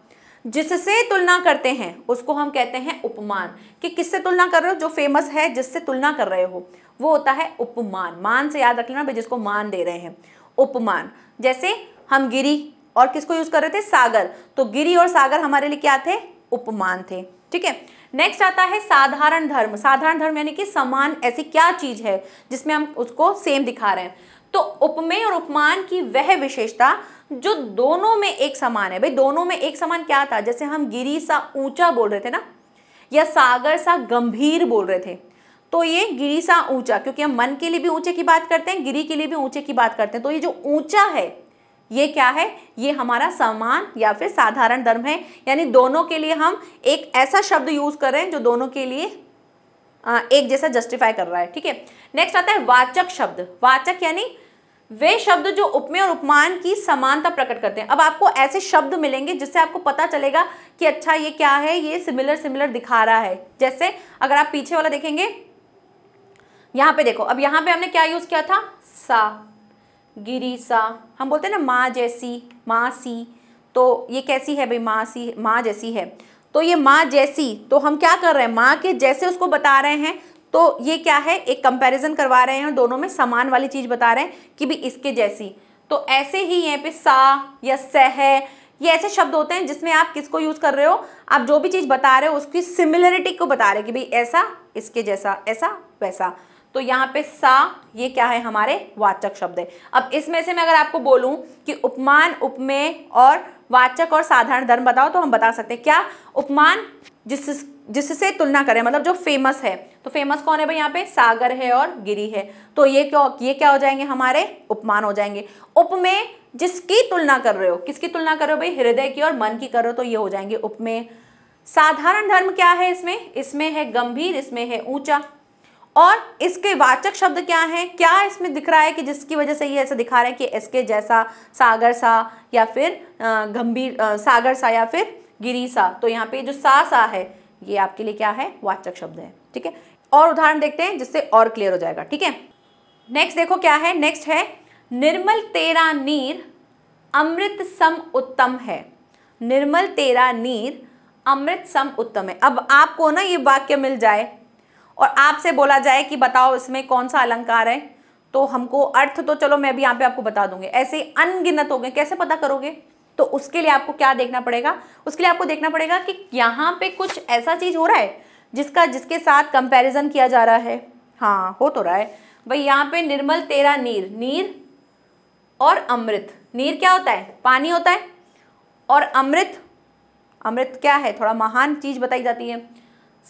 जिससे तुलना करते हैं उसको हम कहते हैं उपमान कि किससे तुलना कर रहे हो जो फेमस है जिससे तुलना कर रहे हो वो होता है उपमान मान से याद रख लेना भाई जिसको मान दे रहे हैं उपमान जैसे हम गिरी और किसको यूज़ कर रहे थे सागर तो गिरी और सागर हमारे लिए क्या थे उपमान थे ठीक है नेक्स्ट आता है साधारण धर्म साधारण धर्म यानी कि समान ऐसी क्या चीज है जिसमें हम उसको सेम दिखा रहे हैं तो उपमेय और उपमान की वह विशेषता जो दोनों में एक समान है भाई दोनों में एक समान क्या था जैसे हम गिरी सा ऊंचा बोल रहे थे ना या सागर सा गंभीर बोल रहे थे तो ये गिरी सा ऊंचा क्योंकि हम मन के लिए भी ऊंचे की बात करते हैं गिरी के लिए भी ऊंचे की बात करते हैं तो ये जो ऊंचा है ये क्या है ये हमारा समान या फिर साधारण धर्म है यानी दोनों के लिए हम एक ऐसा शब्द यूज कर रहे हैं जो दोनों के लिए एक जैसा जस्टिफाई कर रहा है ठीक है नेक्स्ट आता है वाचक शब्द वाचक यानी वे शब्द जो उपमेय और उपमान की समानता प्रकट करते हैं अब आपको ऐसे शब्द मिलेंगे जिससे आपको पता चलेगा कि अच्छा ये क्या है ये सिमिलर सिमिलर दिखा रहा है जैसे अगर आप पीछे वाला देखेंगे यहां पे देखो अब यहां पे हमने क्या यूज किया था सा गिरीसा हम बोलते हैं ना माँ जैसी माँ सी तो ये कैसी है भाई माँ सी माँ जैसी है तो ये माँ जैसी तो हम क्या कर रहे हैं माँ के जैसे उसको बता रहे हैं तो ये क्या है एक कंपैरिजन करवा रहे हैं और दोनों में समान वाली चीज़ बता रहे हैं कि भी इसके जैसी तो ऐसे ही यहाँ पे सा या सह ये ऐसे शब्द होते हैं जिसमें आप किसको यूज़ कर रहे हो आप जो भी चीज़ बता रहे हो उसकी सिमिलरिटी को बता रहे हैं कि भाई ऐसा इसके जैसा ऐसा वैसा तो यहाँ पे सा ये क्या है हमारे वाचक शब्द है अब इसमें से मैं अगर आपको बोलूँ कि उपमान उपमेय और वाचक और साधारण धर्म बताओ तो हम बता सकते हैं क्या उपमान जिस जिससे तुलना करें मतलब जो फेमस है तो फेमस कौन है भाई यहाँ पे सागर है और गिरी है तो ये क्यों ये क्या हो जाएंगे हमारे उपमान हो जाएंगे उपमेय जिसकी तुलना कर रहे हो किसकी तुलना कर रहे हो भाई हृदय की और मन की कर रहे हो तो ये हो जाएंगे उपमेय साधारण धर्म क्या है इसमें इसमें है गंभीर इसमें है ऊंचा और इसके वाचक शब्द क्या हैं क्या इसमें दिख रहा है कि जिसकी वजह से ये ऐसा दिखा रहे हैं कि इसके जैसा सागर सा या फिर गंभीर सागर सा या फिर गिरी सा तो यहाँ पे जो सा सा है ये आपके लिए क्या है वाचक शब्द है ठीक है और उदाहरण देखते हैं जिससे और क्लियर हो जाएगा ठीक है नेक्स्ट देखो क्या है नेक्स्ट है निर्मल तेरा नीर अमृत सम उत्तम है निर्मल तेरा नीर अमृत सम उत्तम है अब आपको ना ये वाक्य मिल जाए और आपसे बोला जाए कि बताओ इसमें कौन सा अलंकार है तो हमको अर्थ तो चलो मैं भी यहाँ पे आपको बता दूंगी ऐसे अनगिनत हो गए कैसे पता करोगे तो उसके लिए आपको क्या देखना पड़ेगा उसके लिए आपको देखना पड़ेगा कि यहाँ पे कुछ ऐसा चीज़ हो रहा है जिसका जिसके साथ कंपेरिजन किया जा रहा है हाँ हो तो रहा है भाई यहाँ पे निर्मल तेरा नीर नीर और अमृत नीर क्या होता है पानी होता है और अमृत अमृत क्या है थोड़ा महान चीज़ बताई जाती है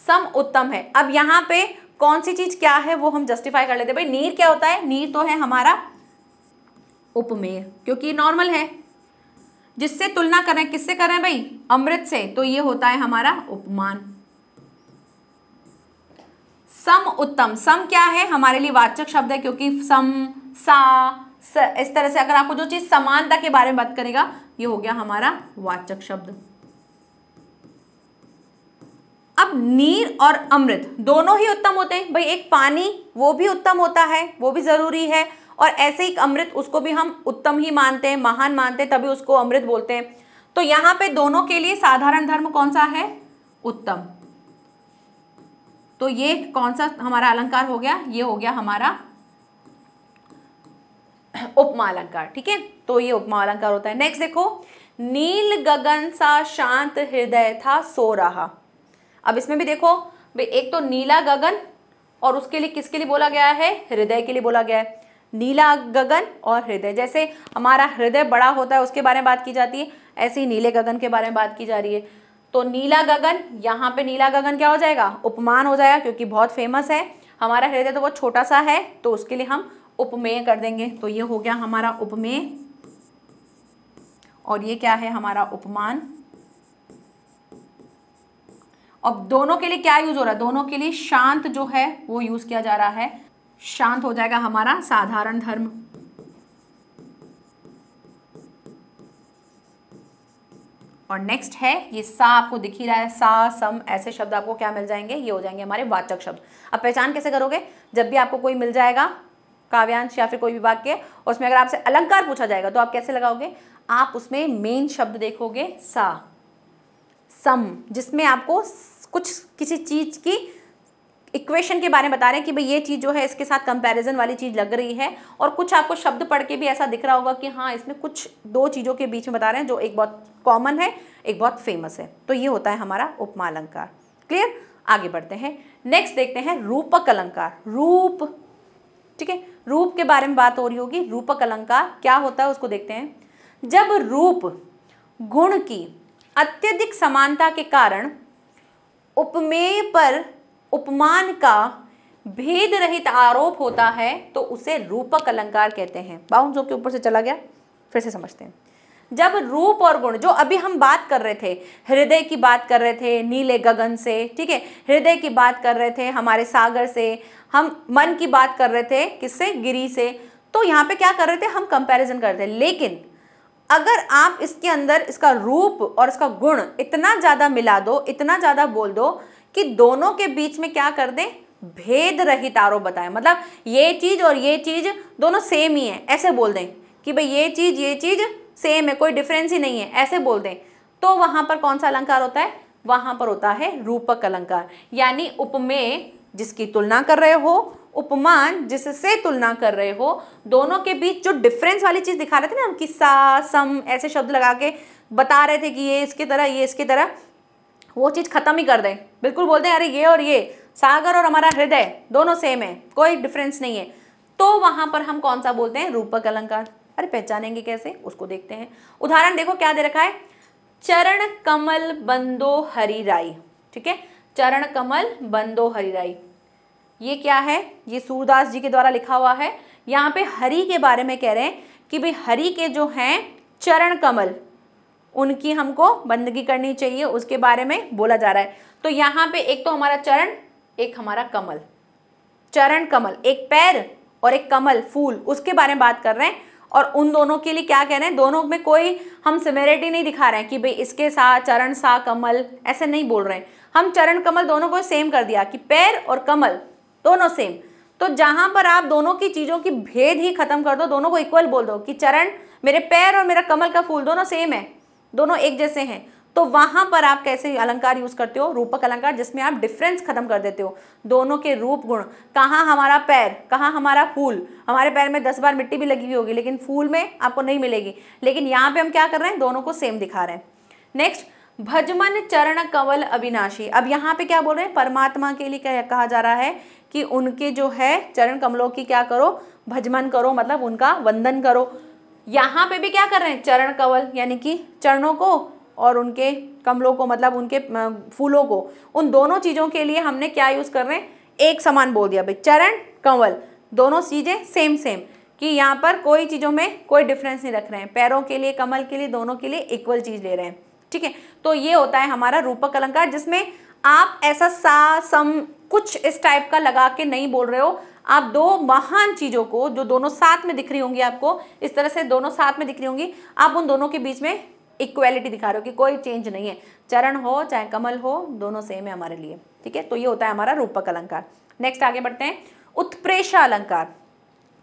सम उत्तम है अब यहाँ पे कौन सी चीज क्या है वो हम जस्टिफाई कर लेते हैं भाई नीर क्या होता है नीर तो है हमारा उपमेय क्योंकि नॉर्मल है जिससे तुलना करें किससे करें भाई अमृत से तो ये होता है हमारा उपमान सम उत्तम सम क्या है हमारे लिए वाचक शब्द है क्योंकि सम सा स, इस तरह से अगर आपको जो चीज़ समानता के बारे में बात करेगा ये हो गया हमारा वाचक शब्द अब नीर और अमृत दोनों ही उत्तम होते हैं भाई एक पानी वो भी उत्तम होता है वो भी ज़रूरी है और ऐसे ही अमृत उसको भी हम उत्तम ही मानते हैं महान मानते हैं तभी उसको अमृत बोलते हैं तो यहां पे दोनों के लिए साधारण धर्म कौन सा है उत्तम तो ये कौन सा हमारा अलंकार हो गया ये हो गया हमारा उपमा अलंकार ठीक है तो ये उपमा अलंकार होता है नेक्स्ट देखो नील गगन सा शांत हृदय था सो रहा अब इसमें भी देखो भाई एक तो नीला गगन और उसके लिए किसके लिए बोला गया है हृदय के लिए बोला गया है नीला गगन और हृदय जैसे हमारा हृदय बड़ा होता है उसके बारे में बात की जाती है ऐसे ही नीले गगन के बारे में बात की जा रही है तो नीला गगन यहाँ पे नीला गगन क्या हो जाएगा उपमान हो जाएगा क्योंकि बहुत फेमस है हमारा हृदय तो बहुत छोटा सा है तो उसके लिए हम उपमेय कर देंगे तो ये हो गया हमारा उपमेय और ये क्या है हमारा उपमान अब दोनों के लिए क्या यूज हो रहा है दोनों के लिए शांत जो है वो यूज किया जा रहा है शांत हो जाएगा हमारा साधारण धर्म और नेक्स्ट है ये सा आपको दिख ही रहा है सा सम ऐसे शब्द आपको क्या मिल जाएंगे ये हो जाएंगे हमारे वाचक शब्द अब पहचान कैसे करोगे जब भी आपको कोई मिल जाएगा काव्यांश या फिर कोई भी वाक्य उसमें अगर आपसे अलंकार पूछा जाएगा तो आप कैसे लगाओगे आप उसमें मेन शब्द देखोगे सा सम जिसमें आपको कुछ किसी चीज़ की इक्वेशन के बारे में बता रहे हैं कि भाई ये चीज़ जो है इसके साथ कंपैरिजन वाली चीज़ लग रही है और कुछ आपको शब्द पढ़ के भी ऐसा दिख रहा होगा कि हाँ इसमें कुछ दो चीज़ों के बीच में बता रहे हैं जो एक बहुत कॉमन है एक बहुत फेमस है तो ये होता है हमारा उपमा अलंकार क्लियर आगे बढ़ते हैं नेक्स्ट देखते हैं रूपक अलंकार रूप ठीक है रूप के बारे में बात हो रही होगी रूपक अलंकार क्या होता है उसको देखते हैं जब रूप गुण की अत्यधिक समानता के कारण उपमेय पर उपमान का भेद रहित आरोप होता है तो उसे रूपक अलंकार कहते हैं बाउंड जो के ऊपर से चला गया फिर से समझते हैं जब रूप और गुण जो अभी हम बात कर रहे थे हृदय की बात कर रहे थे नीले गगन से ठीक है हृदय की बात कर रहे थे हमारे सागर से हम मन की बात कर रहे थे किससे गिरी से तो यहाँ पे क्या कर रहे थे हम कंपैरिजन कर रहे थे लेकिन अगर आप इसके अंदर इसका रूप और इसका गुण इतना ज़्यादा मिला दो इतना ज़्यादा बोल दो कि दोनों के बीच में क्या कर दें भेद रहित आरोप बताएं मतलब ये चीज़ और ये चीज़ दोनों सेम ही है ऐसे बोल दें कि भाई ये चीज़ ये चीज़ सेम है कोई डिफरेंस ही नहीं है ऐसे बोल दें तो वहां पर कौन सा अलंकार होता है वहां पर होता है रूपक अलंकार यानी उपमेय जिसकी तुलना कर रहे हो उपमान जिससे तुलना कर रहे हो दोनों के बीच जो डिफरेंस वाली चीज़ दिखा रहे थे ना हम कि सा सम ऐसे शब्द लगा के बता रहे थे कि ये इसकी तरह ये इसकी तरह वो चीज़ ख़त्म ही कर दें बिल्कुल बोलते हैं अरे ये और ये सागर और हमारा हृदय दोनों सेम है कोई डिफरेंस नहीं है तो वहां पर हम कौन सा बोलते हैं रूपक अलंकार अरे पहचानेंगे कैसे उसको देखते हैं उदाहरण देखो क्या दे रखा है चरण कमल बंदो हरी राई ठीक है चरण कमल बंदो हरी राई ये क्या है ये सूरदास जी के द्वारा लिखा हुआ है यहाँ पे हरि के बारे में कह रहे हैं कि भाई हरि के जो हैं चरण कमल उनकी हमको बंदगी करनी चाहिए उसके बारे में बोला जा रहा है तो यहाँ पे एक तो हमारा चरण एक हमारा कमल चरण कमल एक पैर और एक कमल फूल उसके बारे में बात कर रहे हैं और उन दोनों के लिए क्या कह रहे हैं दोनों में कोई हम सिमेरिटी नहीं दिखा रहे हैं कि भाई इसके साथ चरण सा कमल ऐसे नहीं बोल रहे हैं हम चरण कमल दोनों को सेम कर दिया कि पैर और कमल दोनों सेम तो जहां पर आप दोनों की चीजों की भेद ही खत्म कर दो दोनों को इक्वल बोल दो कि चरण मेरे पैर और मेरा कमल का फूल दोनों सेम है दोनों एक जैसे हैं तो वहां पर आप कैसे अलंकार यूज करते हो रूपक अलंकार जिसमें आप डिफरेंस खत्म कर देते हो दोनों के रूप गुण कहाँ हमारा पैर कहाँ हमारा फूल हमारे पैर में दस बार मिट्टी भी लगी हुई होगी लेकिन फूल में आपको नहीं मिलेगी लेकिन यहाँ पे हम क्या कर रहे हैं दोनों को सेम दिखा रहे हैं नेक्स्ट भजमन चरण कवल अविनाशी अब यहाँ पे क्या बोल रहे हैं परमात्मा के लिए क्या कहा जा रहा है कि उनके जो है चरण कमलों की क्या करो भजमन करो मतलब उनका वंदन करो यहाँ पे भी क्या कर रहे हैं चरण कवल यानी कि चरणों को और उनके कमलों को मतलब उनके फूलों को उन दोनों चीज़ों के लिए हमने क्या यूज़ कर रहे हैं एक समान बोल दिया भाई चरण कंवल दोनों चीज़ें सेम सेम कि यहाँ पर कोई चीज़ों में कोई डिफरेंस नहीं रख रहे हैं पैरों के लिए कमल के लिए दोनों के लिए इक्वल चीज़ ले रहे हैं ठीक है तो ये होता है हमारा रूपक अलंकार जिसमें आप ऐसा सा सम कुछ इस टाइप का लगा के नहीं बोल रहे हो आप दो महान चीज़ों को जो दोनों साथ में दिख रही होंगी आपको इस तरह से दोनों साथ में दिख रही होंगी आप उन दोनों के बीच में इक्वेलिटी दिखा रहे हो कि कोई चेंज नहीं है चरण हो चाहे कमल हो दोनों सेम है हमारे लिए ठीक है तो ये होता है हमारा रूपक अलंकार नेक्स्ट आगे बढ़ते हैं उत्प्रेषा अलंकार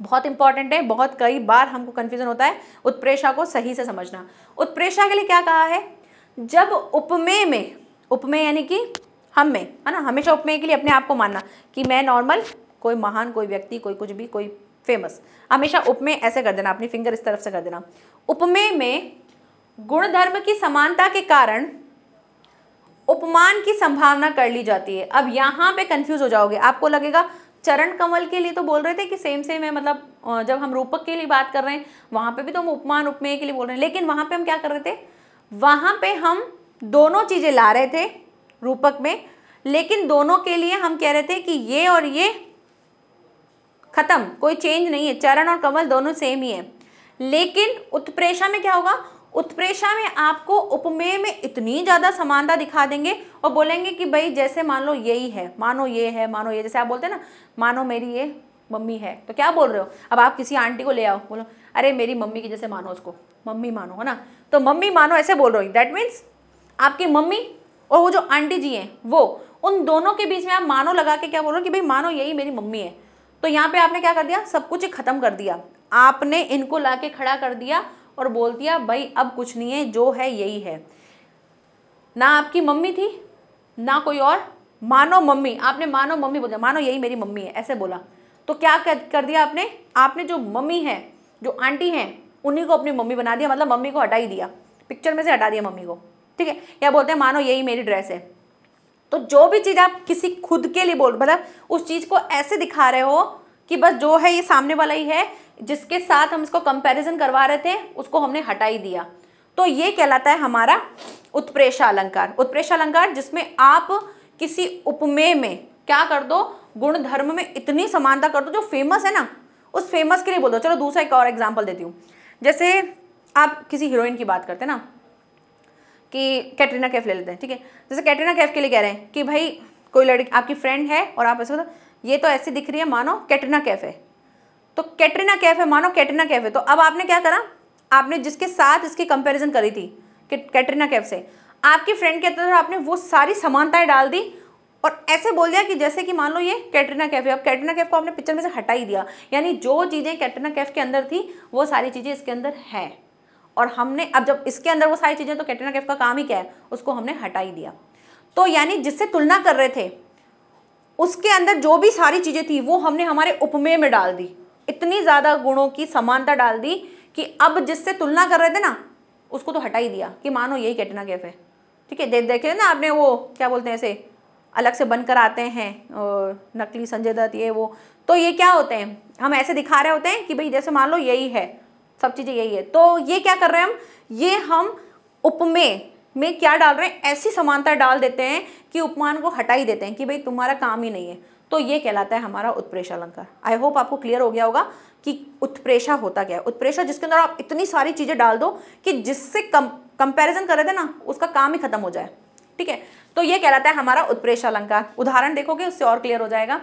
बहुत इंपॉर्टेंट है बहुत कई बार हमको कंफ्यूजन होता है उत्प्रेषा को सही से समझना उत्प्रेषा के लिए क्या कहा है जब उपमेय में उपमेय यानी कि हम में है ना हमेशा उपमेय के लिए अपने आप को मानना कि मैं नॉर्मल कोई महान कोई व्यक्ति कोई कुछ भी कोई फेमस हमेशा उपमेय ऐसे कर देना अपनी फिंगर इस तरफ से कर देना उपमेय में गुणधर्म की समानता के कारण उपमान की संभावना कर ली जाती है अब यहाँ पे कंफ्यूज हो जाओगे आपको लगेगा चरण कमल के लिए तो बोल रहे थे कि सेम सेम है मतलब जब हम रूपक के लिए बात कर रहे हैं वहाँ पे भी तो हम उपमान उपमेय के लिए बोल रहे हैं लेकिन वहाँ पे हम क्या कर रहे थे वहाँ पे हम दोनों चीज़ें ला रहे थे रूपक में लेकिन दोनों के लिए हम कह रहे थे कि ये और ये खत्म कोई चेंज नहीं है चरण और कमल दोनों सेम ही है लेकिन उत्प्रेषा में क्या होगा उत्प्रेषा में आपको उपमेय में इतनी ज़्यादा समानता दिखा देंगे और बोलेंगे कि भाई जैसे मान लो यही है मानो ये है मानो ये जैसे आप बोलते हैं ना मानो मेरी ये मम्मी है तो क्या बोल रहे हो अब आप किसी आंटी को ले आओ बोलो अरे मेरी मम्मी की जैसे मानो उसको मम्मी मानो है ना तो मम्मी मानो ऐसे बोल रहे हो दैट मीन्स आपकी मम्मी और वो जो आंटी जी हैं वो उन दोनों के बीच में आप मानो लगा के क्या बोल रहे हो कि भाई मानो यही मेरी मम्मी है तो यहाँ पे आपने क्या कर दिया सब कुछ खत्म कर दिया आपने इनको ला के खड़ा कर दिया और बोल दिया भाई अब कुछ नहीं है जो है यही है ना आपकी मम्मी थी ना कोई और मानो मम्मी आपने मानो मम्मी दिया मानो यही मेरी मम्मी है ऐसे बोला तो क्या कर दिया आपने आपने जो मम्मी है जो आंटी हैं उन्हीं को अपनी मम्मी बना दिया मतलब मम्मी को हटा ही दिया पिक्चर में से हटा दिया मम्मी को ठीक है या बोलते हैं मानो यही मेरी ड्रेस है तो जो भी चीज़ आप किसी खुद के लिए बोल मतलब उस चीज़ को ऐसे दिखा रहे हो कि बस जो है ये सामने वाला ही है जिसके साथ हम इसको कंपैरिजन करवा रहे थे उसको हमने हटा ही दिया तो ये कहलाता है हमारा उत्प्रेषा अलंकार उत्प्रेषा अलंकार जिसमें आप किसी उपमेय में क्या कर दो गुण धर्म में इतनी समानता कर दो जो फेमस है ना उस फेमस के लिए बोल दो चलो दूसरा एक और एग्जाम्पल देती हूँ जैसे आप किसी हीरोइन की बात करते ना कि कैटरीना कैफ ले लेते हैं ठीक है जैसे कैटरीना कैफ के लिए कह रहे हैं कि भाई कोई लड़की आपकी फ्रेंड है और आप ऐसे ये तो ऐसी दिख रही है मानो कैटरीना कैफ है तो कैटरीना कैफ है मानो कैटरीना कैफ है तो अब आपने क्या करा आपने जिसके साथ इसकी कंपेरिजन करी थी कैटरीना कैफ से आपकी फ्रेंड के अंदर आपने वो सारी समानताएं डाल दी और ऐसे बोल दिया कि जैसे कि मान लो ये कैटरीना कैफ है अब कैटरीना कैफ को आपने पिक्चर में से हटा ही दिया यानी जो चीज़ें कैटरीना कैफ के अंदर थी वो सारी चीज़ें इसके अंदर हैं और हमने अब जब इसके अंदर वो सारी चीज़ें तो कैटरीना कैफ का काम ही क्या है उसको हमने हटा ही दिया तो यानी जिससे तुलना कर रहे थे उसके अंदर जो भी सारी चीज़ें थी वो हमने हमारे उपमेय में डाल दी इतनी ज़्यादा गुणों की समानता डाल दी कि अब जिससे तुलना कर रहे थे ना उसको तो हटा ही दिया कि मानो यही कैटरीना कैफ है ठीक है देख देखे ना आपने वो क्या बोलते हैं ऐसे अलग से बनकर आते हैं नकली संजय दत्त ये वो तो ये क्या होते हैं हम ऐसे दिखा रहे होते हैं कि भाई जैसे मान लो यही है सब चीज़ें यही है तो ये क्या कर रहे हैं हम ये हम उपमेय में क्या डाल रहे हैं ऐसी समानता डाल देते हैं कि उपमान को हटा ही देते हैं कि भाई तुम्हारा काम ही नहीं है तो ये कहलाता है हमारा उत्प्रेषा अलंकार आई होप आपको क्लियर हो गया होगा कि उत्प्रेषा होता क्या है उत्प्रेषा जिसके अंदर आप इतनी सारी चीज़ें डाल दो कि जिससे कम कंपेरिजन कर रहे थे ना उसका काम ही खत्म हो जाए ठीक है तो ये कहलाता है हमारा उत्प्रेषा अलंकार उदाहरण देखोगे उससे और क्लियर हो जाएगा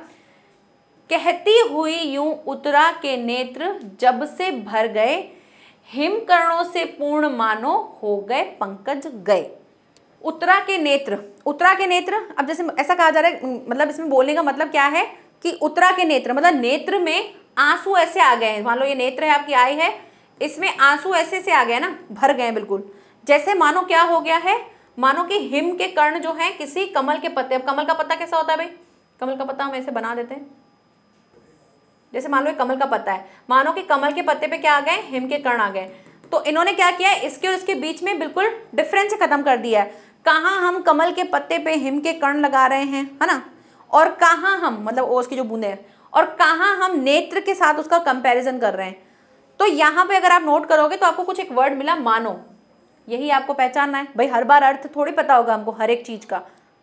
कहती हुई यूं उतरा के नेत्र जब से भर गए हिमकर्णों से पूर्ण मानो हो गए पंकज गए उत्तरा के नेत्र उत्तरा के नेत्र अब जैसे ऐसा कहा जा रहा है मतलब इसमें बोलने का मतलब क्या है कि उत्तरा के नेत्र मतलब नेत्र में आंसू ऐसे आ गए हैं मान लो ये नेत्र है आपकी आई है इसमें आंसू ऐसे से आ गए ना भर गए बिल्कुल जैसे मानो क्या हो गया है मानो कि हिम के कर्ण जो है किसी कमल के पत्ते अब कमल का पत्ता कैसा होता है भाई कमल का पत्ता हम ऐसे बना देते हैं जैसे मान लो कमल का पत्ता है मानो कि कमल के पत्ते पे क्या आ गए हिम के कर्ण आ गए तो इन्होंने क्या किया है इसके और इसके बीच में बिल्कुल डिफरेंस खत्म कर दिया है कहाँ हम कमल के पत्ते पे हिम के कर्ण लगा रहे हैं है ना और कहाँ हम मतलब ओस की जो बूंदे हैं और कहाँ हम नेत्र के साथ उसका कंपेरिजन कर रहे हैं तो यहाँ पे अगर आप नोट करोगे तो आपको कुछ एक वर्ड मिला मानो यही आपको पहचानना है भाई हर बार अर्थ थोड़ी पता होगा हमको हर एक चीज़ का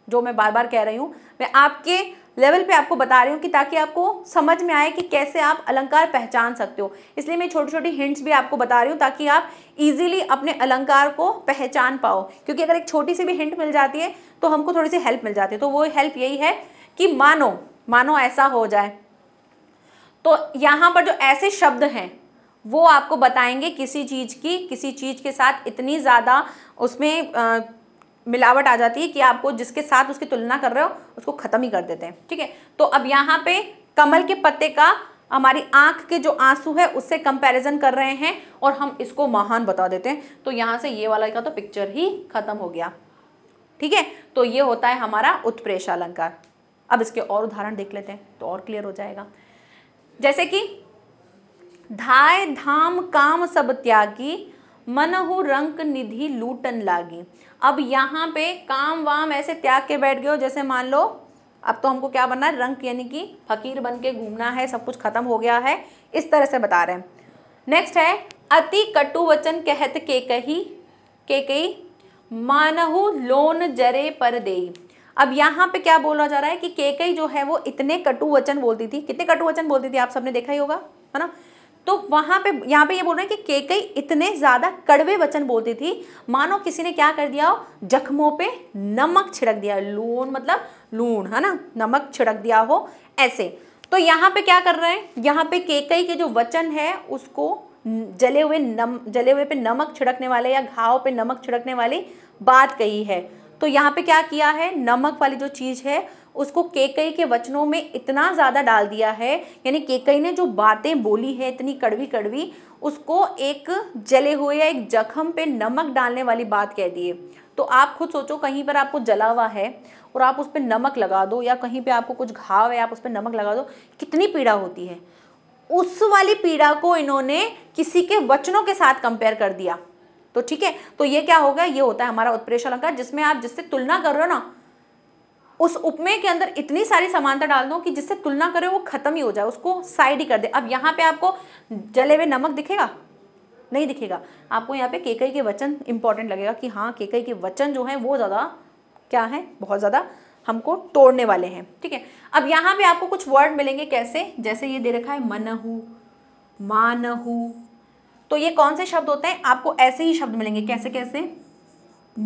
जो मैं बार बार कह रही हूँ मैं आपके लेवल पे आपको बता रही हूँ कि ताकि आपको समझ में आए कि कैसे आप अलंकार पहचान सकते हो इसलिए मैं छोटी छोटी हिंट्स भी आपको बता रही हूँ ताकि आप इजीली अपने अलंकार को पहचान पाओ क्योंकि अगर एक छोटी सी भी हिंट मिल जाती है तो हमको थोड़ी सी हेल्प मिल जाती है तो वो हेल्प यही है कि मानो मानो ऐसा हो जाए तो यहाँ पर जो ऐसे शब्द हैं वो आपको बताएंगे किसी चीज़ की किसी चीज़ के साथ इतनी ज़्यादा उसमें आ, मिलावट आ जाती है कि आपको जिसके साथ उसकी तुलना कर रहे हो उसको ख़त्म ही कर देते हैं ठीक है तो अब यहाँ पे कमल के पत्ते का हमारी आंख के जो आंसू है उससे कंपैरिजन कर रहे हैं और हम इसको महान बता देते हैं तो यहाँ से ये वाला का तो पिक्चर ही खत्म हो गया ठीक है तो ये होता है हमारा उत्प्रेश अलंकार अब इसके और उदाहरण देख लेते हैं तो और क्लियर हो जाएगा जैसे कि धाय धाम काम सब त्यागी मनहु रंक निधि लूटन लागी अब यहाँ पे काम वाम ऐसे त्याग के बैठ गए हो जैसे मान लो अब तो हमको क्या बनना है रंक यानी कि फकीर बन के घूमना है सब कुछ खत्म हो गया है इस तरह से बता रहे हैं नेक्स्ट है अति कटु वचन कहत के कही के कही मानहु लोन जरे पर दे अब यहाँ पे क्या बोला जा रहा है कि केकई जो है वो इतने कटु वचन बोलती थी कितने कटु वचन बोलती थी आप सबने देखा ही होगा है ना तो वहां पे यहाँ पे ये बोल रहे हैं कि केकई इतने ज़्यादा कड़वे वचन बोलती थी मानो किसी ने क्या कर दिया हो जख्मों पे नमक छिड़क दिया लून मतलब लून है ना नमक छिड़क दिया हो ऐसे तो यहाँ पे क्या कर रहे हैं यहाँ पे केकई के जो वचन है उसको जले हुए नम जले हुए पे नमक छिड़कने वाले या घाव पे नमक छिड़कने वाली बात कही है तो यहाँ पे क्या किया है नमक वाली जो चीज़ है उसको केकई के वचनों में इतना ज़्यादा डाल दिया है यानी केकई ने जो बातें बोली है इतनी कड़वी कड़वी उसको एक जले हुए या एक जख्म पे नमक डालने वाली बात कह दिए तो आप खुद सोचो कहीं पर आपको जला हुआ है और आप उस पर नमक लगा दो या कहीं पे आपको कुछ घाव है आप उस पर नमक लगा दो कितनी पीड़ा होती है उस वाली पीड़ा को इन्होंने किसी के वचनों के साथ कंपेयर कर दिया तो ठीक है तो ये क्या होगा ये होता है हमारा उत्प्रेषण अलंकार जिसमें आप जिससे तुलना कर रहे हो ना उस उपमेय के अंदर इतनी सारी समानता डाल दो कि जिससे तुलना करें वो खत्म ही हो जाए उसको साइड ही कर दे अब यहाँ पे आपको जले हुए नमक दिखेगा नहीं दिखेगा आपको यहाँ पे केकई के वचन इंपॉर्टेंट लगेगा कि हाँ केकई के वचन जो है वो ज़्यादा क्या है बहुत ज़्यादा हमको तोड़ने वाले हैं ठीक है अब यहाँ पे आपको कुछ वर्ड मिलेंगे कैसे जैसे ये दे रखा है मनहू मानहू तो ये कौन से शब्द होते हैं आपको ऐसे ही शब्द मिलेंगे कैसे कैसे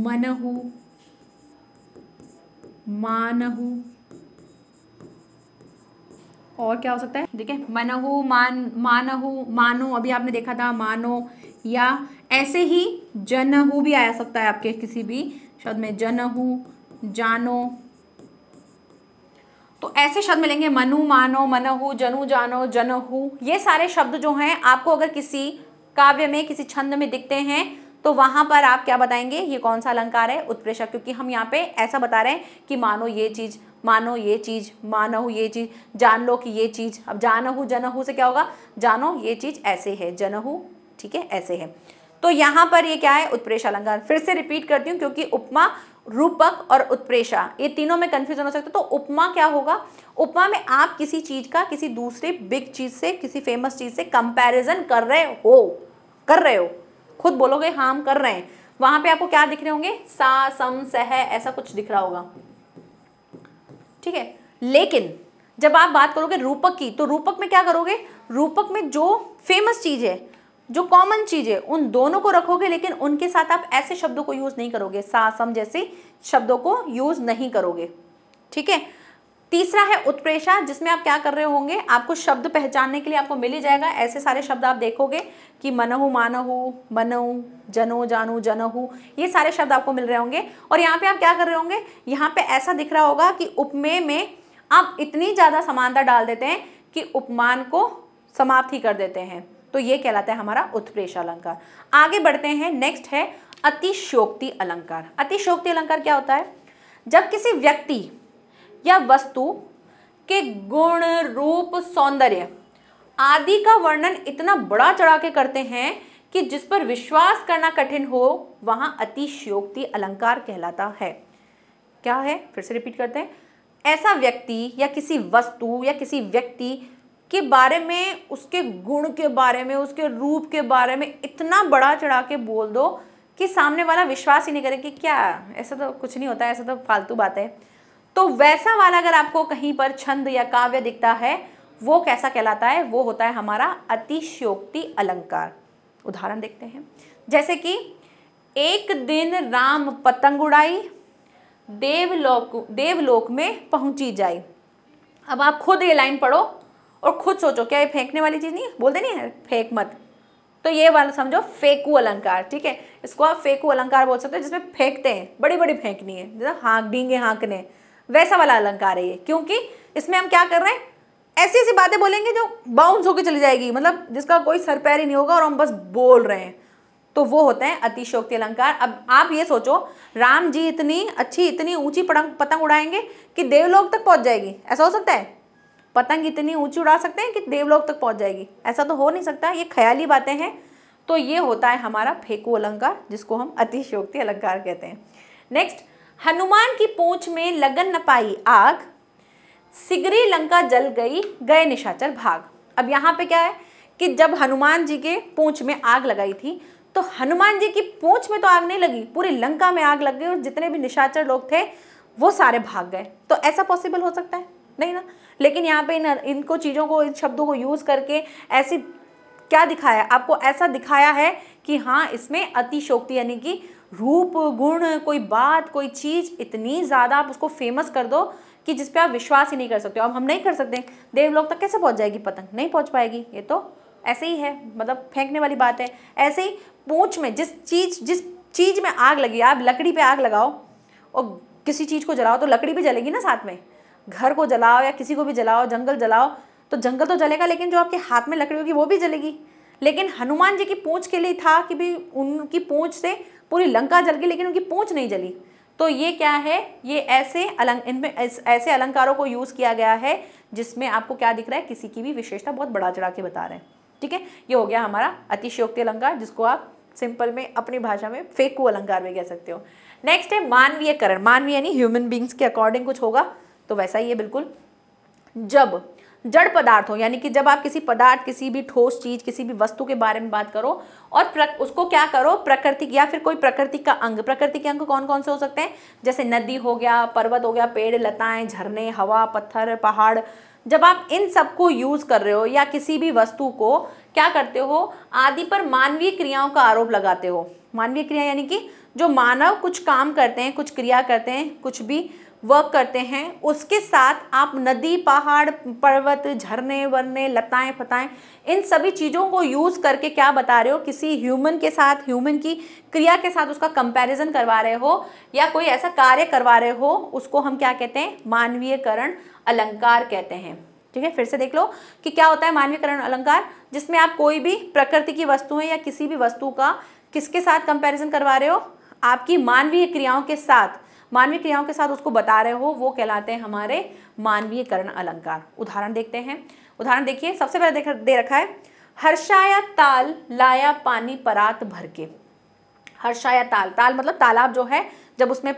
मनहू मानहु और क्या हो सकता है देखिए मनहु मान मानहु मानो अभी आपने देखा था मानो या ऐसे ही जनहु भी आ सकता है आपके किसी भी शब्द में जनहु जानो तो ऐसे शब्द मिलेंगे मनु मानो मनहु जनु जानो जनहु ये सारे शब्द जो हैं आपको अगर किसी काव्य में किसी छंद में दिखते हैं तो वहाँ पर आप क्या बताएंगे ये कौन सा अलंकार है उत्प्रेषक क्योंकि हम यहाँ पे ऐसा बता रहे हैं कि मानो ये चीज़ मानो ये चीज़ मानो ये चीज़ जान लो कि ये चीज़ अब जानहू जनहू से क्या होगा जानो ये चीज़ ऐसे है जनहू ठीक है ऐसे है तो यहाँ पर ये क्या है उत्प्रेष अलंकार फिर से रिपीट करती हूँ क्योंकि उपमा रूपक और उत्प्रेषा ये तीनों में कन्फ्यूजन हो सकता है तो उपमा क्या होगा उपमा में आप किसी चीज़ का किसी दूसरे बिग चीज़ से किसी फेमस चीज़ से कंपैरिजन कर रहे हो कर रहे हो खुद बोलोगे हाँ हम कर रहे हैं वहां पे आपको क्या दिख रहे होंगे सा सम सह ऐसा कुछ दिख रहा होगा ठीक है लेकिन जब आप बात करोगे रूपक की तो रूपक में क्या करोगे रूपक में जो फेमस चीज़ है जो कॉमन चीज़ है उन दोनों को रखोगे लेकिन उनके साथ आप ऐसे शब्दों को यूज़ नहीं करोगे सम जैसे शब्दों को यूज़ नहीं करोगे ठीक है तीसरा है उत्प्रेषा जिसमें आप क्या कर रहे होंगे आपको शब्द पहचानने के लिए आपको मिल ही जाएगा ऐसे सारे शब्द आप देखोगे कि मनहु मानहु मनऊ जनो जानू जनहु ये सारे शब्द आपको मिल रहे होंगे और यहाँ पे आप क्या कर रहे होंगे यहाँ पे ऐसा दिख रहा होगा कि उपमेय में आप इतनी ज़्यादा समानता डाल देते हैं कि उपमान को समाप्त ही कर देते हैं तो ये कहलाता है हमारा उत्प्रेष अलंकार आगे बढ़ते हैं नेक्स्ट है अतिशोक्ति अलंकार अतिशोक्ति अलंकार क्या होता है जब किसी व्यक्ति या वस्तु के गुण रूप सौंदर्य आदि का वर्णन इतना बड़ा चढ़ा के करते हैं कि जिस पर विश्वास करना कठिन हो वहाँ अतिशयोक्ति अलंकार कहलाता है क्या है फिर से रिपीट करते हैं ऐसा व्यक्ति या किसी वस्तु या किसी व्यक्ति के बारे में उसके गुण के बारे में उसके रूप के बारे में इतना बड़ा चढ़ा के बोल दो कि सामने वाला विश्वास ही नहीं करे कि क्या ऐसा तो कुछ नहीं होता ऐसा तो फालतू बात है तो वैसा वाला अगर आपको कहीं पर छंद या काव्य दिखता है वो कैसा कहलाता है वो होता है हमारा अतिशयोक्ति अलंकार उदाहरण देखते हैं जैसे कि एक दिन राम पतंग उड़ाई देवलोक देवलोक में पहुंची जाए अब आप खुद ये लाइन पढ़ो और खुद सोचो क्या ये फेंकने वाली चीज़ नहीं है बोलते नहीं है फेंक मत तो ये वाला समझो फेकू अलंकार ठीक है इसको आप फेकू अलंकार बोल सकते हो जिसमें फेंकते हैं बड़ी बड़ी फेंकनी है जैसे हाँक डींगे हाँकने वैसा वाला अलंकार है ये क्योंकि इसमें हम क्या कर रहे हैं ऐसी ऐसी बातें बोलेंगे जो बाउंस होकर चली जाएगी मतलब जिसका कोई सर पैर ही नहीं होगा और हम बस बोल रहे हैं तो वो होते हैं अतिशोक्ति अलंकार अब आप ये सोचो राम जी इतनी अच्छी इतनी ऊंची पतंग पतंग उड़ाएंगे कि देवलोक तक पहुंच जाएगी ऐसा हो सकता है पतंग इतनी ऊंची उड़ा सकते हैं कि देवलोक तक पहुंच जाएगी ऐसा तो हो नहीं सकता ये ख्याली बातें हैं तो ये होता है हमारा फेकू अलंकार जिसको हम अतिशोक्ति अलंकार कहते हैं नेक्स्ट हनुमान की पूछ में लगन न पाई आग सिगरी लंका जल गई गए निशाचर भाग अब यहाँ पे क्या है कि जब हनुमान जी के पूछ में आग लगाई थी तो हनुमान जी की पूछ में तो आग नहीं लगी पूरी लंका में आग लग गई और जितने भी निशाचर लोग थे वो सारे भाग गए तो ऐसा पॉसिबल हो सकता है नहीं ना लेकिन यहाँ पे इन इनको चीज़ों को इन शब्दों को यूज़ करके ऐसी क्या दिखाया आपको ऐसा दिखाया है कि हाँ इसमें अतिशोक्ति यानी कि रूप गुण कोई बात कोई चीज़ इतनी ज़्यादा आप उसको फेमस कर दो कि जिस पे आप विश्वास ही नहीं कर सकते हो अब हम नहीं कर सकते देव लोग तक कैसे पहुंच जाएगी पतंग नहीं पहुंच पाएगी ये तो ऐसे ही है मतलब फेंकने वाली बात है ऐसे ही पूछ में जिस चीज़ जिस चीज़ में आग लगी आप लकड़ी पे आग लगाओ और किसी चीज़ को जलाओ तो लकड़ी भी जलेगी ना साथ में घर को जलाओ या किसी को भी जलाओ जंगल जलाओ तो जंगल तो जलेगा लेकिन जो आपके हाथ में लकड़ी होगी वो भी जलेगी लेकिन हनुमान जी की पूँछ के लिए था कि भी उनकी पूँछ से पूरी लंका जल गई लेकिन उनकी पूँछ नहीं जली तो ये क्या है ये ऐसे अलंक इनमें ऐसे अलंकारों को यूज़ किया गया है जिसमें आपको क्या दिख रहा है किसी की भी विशेषता बहुत बढ़ा चढ़ा के बता रहे हैं ठीक है ये हो गया हमारा अतिशयोक्ति अलंकार जिसको आप सिंपल में अपनी भाषा में फेकू अलंकार में कह सकते हो नेक्स्ट है मानवीयकरण मानवीय यानी ह्यूमन बींग्स के अकॉर्डिंग कुछ होगा तो वैसा ही है बिल्कुल जब जड़ पदार्थ हो यानी कि जब आप किसी पदार्थ किसी भी ठोस चीज किसी भी वस्तु के बारे में बात करो और प्रक, उसको क्या करो प्रकृति या फिर कोई प्रकृति का अंग प्रकृति के अंग कौन कौन से हो सकते हैं जैसे नदी हो गया पर्वत हो गया पेड़ लताएं झरने हवा पत्थर पहाड़ जब आप इन सबको यूज कर रहे हो या किसी भी वस्तु को क्या करते हो आदि पर मानवीय क्रियाओं का आरोप लगाते हो मानवीय क्रिया यानी कि जो मानव कुछ काम करते हैं कुछ क्रिया करते हैं कुछ भी वर्क करते हैं उसके साथ आप नदी पहाड़ पर्वत झरने वरने लताएं फताएं इन सभी चीज़ों को यूज़ करके क्या बता रहे हो किसी ह्यूमन के साथ ह्यूमन की क्रिया के साथ उसका कंपैरिजन करवा रहे हो या कोई ऐसा कार्य करवा रहे हो उसको हम क्या कहते हैं मानवीयकरण अलंकार कहते हैं ठीक है फिर से देख लो कि क्या होता है मानवीयकरण अलंकार जिसमें आप कोई भी प्रकृति की वस्तुएं या किसी भी वस्तु का किसके साथ कंपेरिजन करवा रहे हो आपकी मानवीय क्रियाओं के साथ मानवीय क्रियाओं के साथ उसको बता रहे हो वो कहलाते हैं हमारे मानवीयकरण अलंकार उदाहरण देखते हैं उदाहरण देखिए सबसे पहले देख दे रखा है हर्षाया ताल लाया पानी परात भर के हर्षाया ताल ताल मतलब तालाब जो है जब उसमें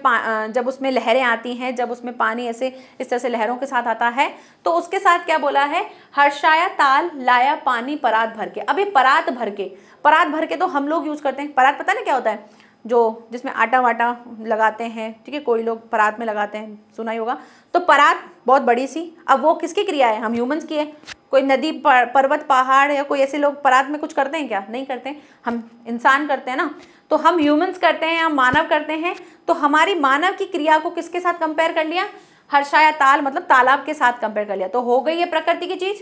जब उसमें लहरें आती हैं जब उसमें पानी ऐसे इस तरह से लहरों के साथ आता है तो उसके साथ क्या बोला है हर्षाया ताल लाया पानी परात भर के अभी परात भर के परात भर के तो हम लोग यूज़ करते हैं परात पता नहीं क्या होता है जो जिसमें आटा वाटा लगाते हैं ठीक है कोई लोग परात में लगाते हैं सुना ही होगा तो परात बहुत बड़ी सी अब वो किसकी क्रिया है हम ह्यूमंस की है कोई नदी पर्वत पहाड़ या कोई ऐसे लोग परात में कुछ करते हैं क्या नहीं करते हैं। हम इंसान करते हैं ना तो हम ह्यूमंस करते हैं हम मानव करते हैं तो हमारी मानव की क्रिया को किसके साथ कंपेयर कर लिया हर्षा या ताल मतलब तालाब के साथ कंपेयर कर लिया तो हो गई ये प्रकृति की चीज़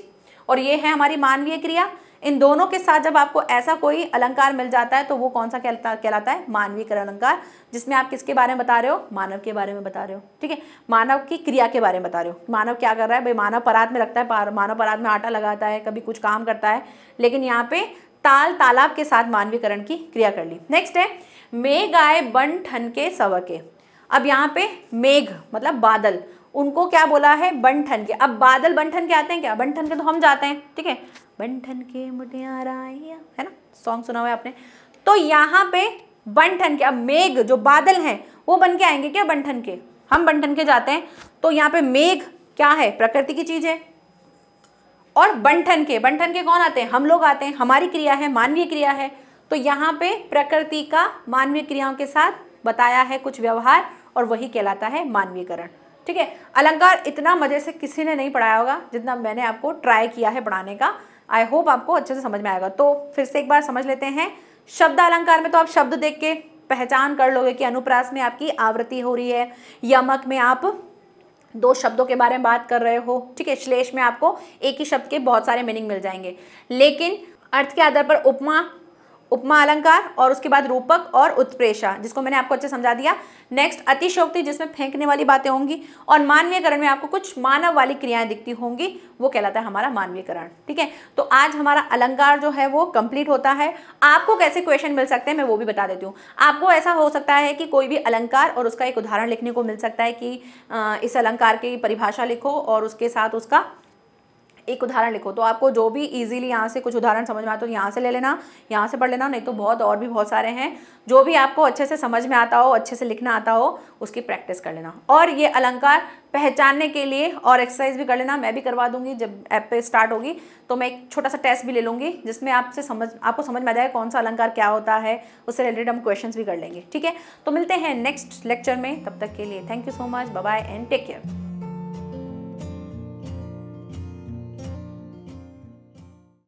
और ये है हमारी मानवीय क्रिया इन दोनों के साथ जब आपको ऐसा कोई अलंकार मिल जाता है तो वो कौन सा कहलाता कहलाता है मानवीय अलंकार जिसमें आप किसके बारे में बता रहे हो मानव के बारे में बता रहे हो ठीक है मानव की क्रिया के बारे में बता रहे हो मानव क्या कर रहा है भाई मानव परात में रखता है मानव परात में आटा लगाता है कभी कुछ काम करता है लेकिन यहाँ पे ताल तालाब के साथ मानवीकरण की क्रिया कर ली नेक्स्ट है मेघ आए बन ठन के सवके अब यहाँ पे मेघ मतलब बादल उनको क्या बोला है बंठन के अब बादल बंठन के आते हैं क्या बंठन के तो हम जाते हैं ठीक है बंठन के मुटियारा है ना सॉन्ग सुना हुआ है आपने तो यहाँ पे बंठन के अब मेघ जो बादल हैं वो बन के आएंगे क्या बंठन के हम बंठन के जाते हैं तो यहाँ पे मेघ क्या है प्रकृति की चीज़ है और बंठन के बंठन के कौन आते हैं हम लोग आते हैं हमारी क्रिया है मानवीय क्रिया है तो यहाँ पे प्रकृति का मानवीय क्रियाओं के साथ बताया है कुछ व्यवहार और वही कहलाता है मानवीयकरण ठीक है अलंकार इतना मज़े से किसी ने नहीं पढ़ाया होगा जितना मैंने आपको ट्राई किया है पढ़ाने का आई होप आपको अच्छे से समझ में आएगा तो फिर से एक बार समझ लेते हैं शब्द अलंकार में तो आप शब्द देख के पहचान कर लोगे कि अनुप्रास में आपकी आवृत्ति हो रही है यमक में आप दो शब्दों के बारे में बात कर रहे हो ठीक है श्लेष में आपको एक ही शब्द के बहुत सारे मीनिंग मिल जाएंगे लेकिन अर्थ के आधार पर उपमा उपमा अलंकार और उसके बाद रूपक और उत्प्रेषा जिसको मैंने आपको अच्छे समझा दिया नेक्स्ट अतिशोक्ति जिसमें फेंकने वाली बातें होंगी और मानवीयकरण में आपको कुछ मानव वाली क्रियाएं दिखती होंगी वो कहलाता है हमारा मानवीयकरण ठीक है तो आज हमारा अलंकार जो है वो कंप्लीट होता है आपको कैसे क्वेश्चन मिल सकते हैं मैं वो भी बता देती हूँ आपको ऐसा हो सकता है कि कोई भी अलंकार और उसका एक उदाहरण लिखने को मिल सकता है कि इस अलंकार की परिभाषा लिखो और उसके साथ उसका एक उदाहरण लिखो तो आपको जो भी ईजिली यहाँ से कुछ उदाहरण समझ में आते तो यहाँ से ले लेना यहाँ से पढ़ लेना नहीं तो बहुत और भी बहुत सारे हैं जो भी आपको अच्छे से समझ में आता हो अच्छे से लिखना आता हो उसकी प्रैक्टिस कर लेना और ये अलंकार पहचानने के लिए और एक्सरसाइज भी कर लेना मैं भी करवा दूंगी जब ऐप पे स्टार्ट होगी तो मैं एक छोटा सा टेस्ट भी ले लूँगी जिसमें आपसे समझ आपको समझ में आ जाएगा कौन सा अलंकार क्या होता है उससे रिलेटेड हम क्वेश्चन भी कर लेंगे ठीक है तो मिलते हैं नेक्स्ट लेक्चर में तब तक के लिए thank you so much bye and take care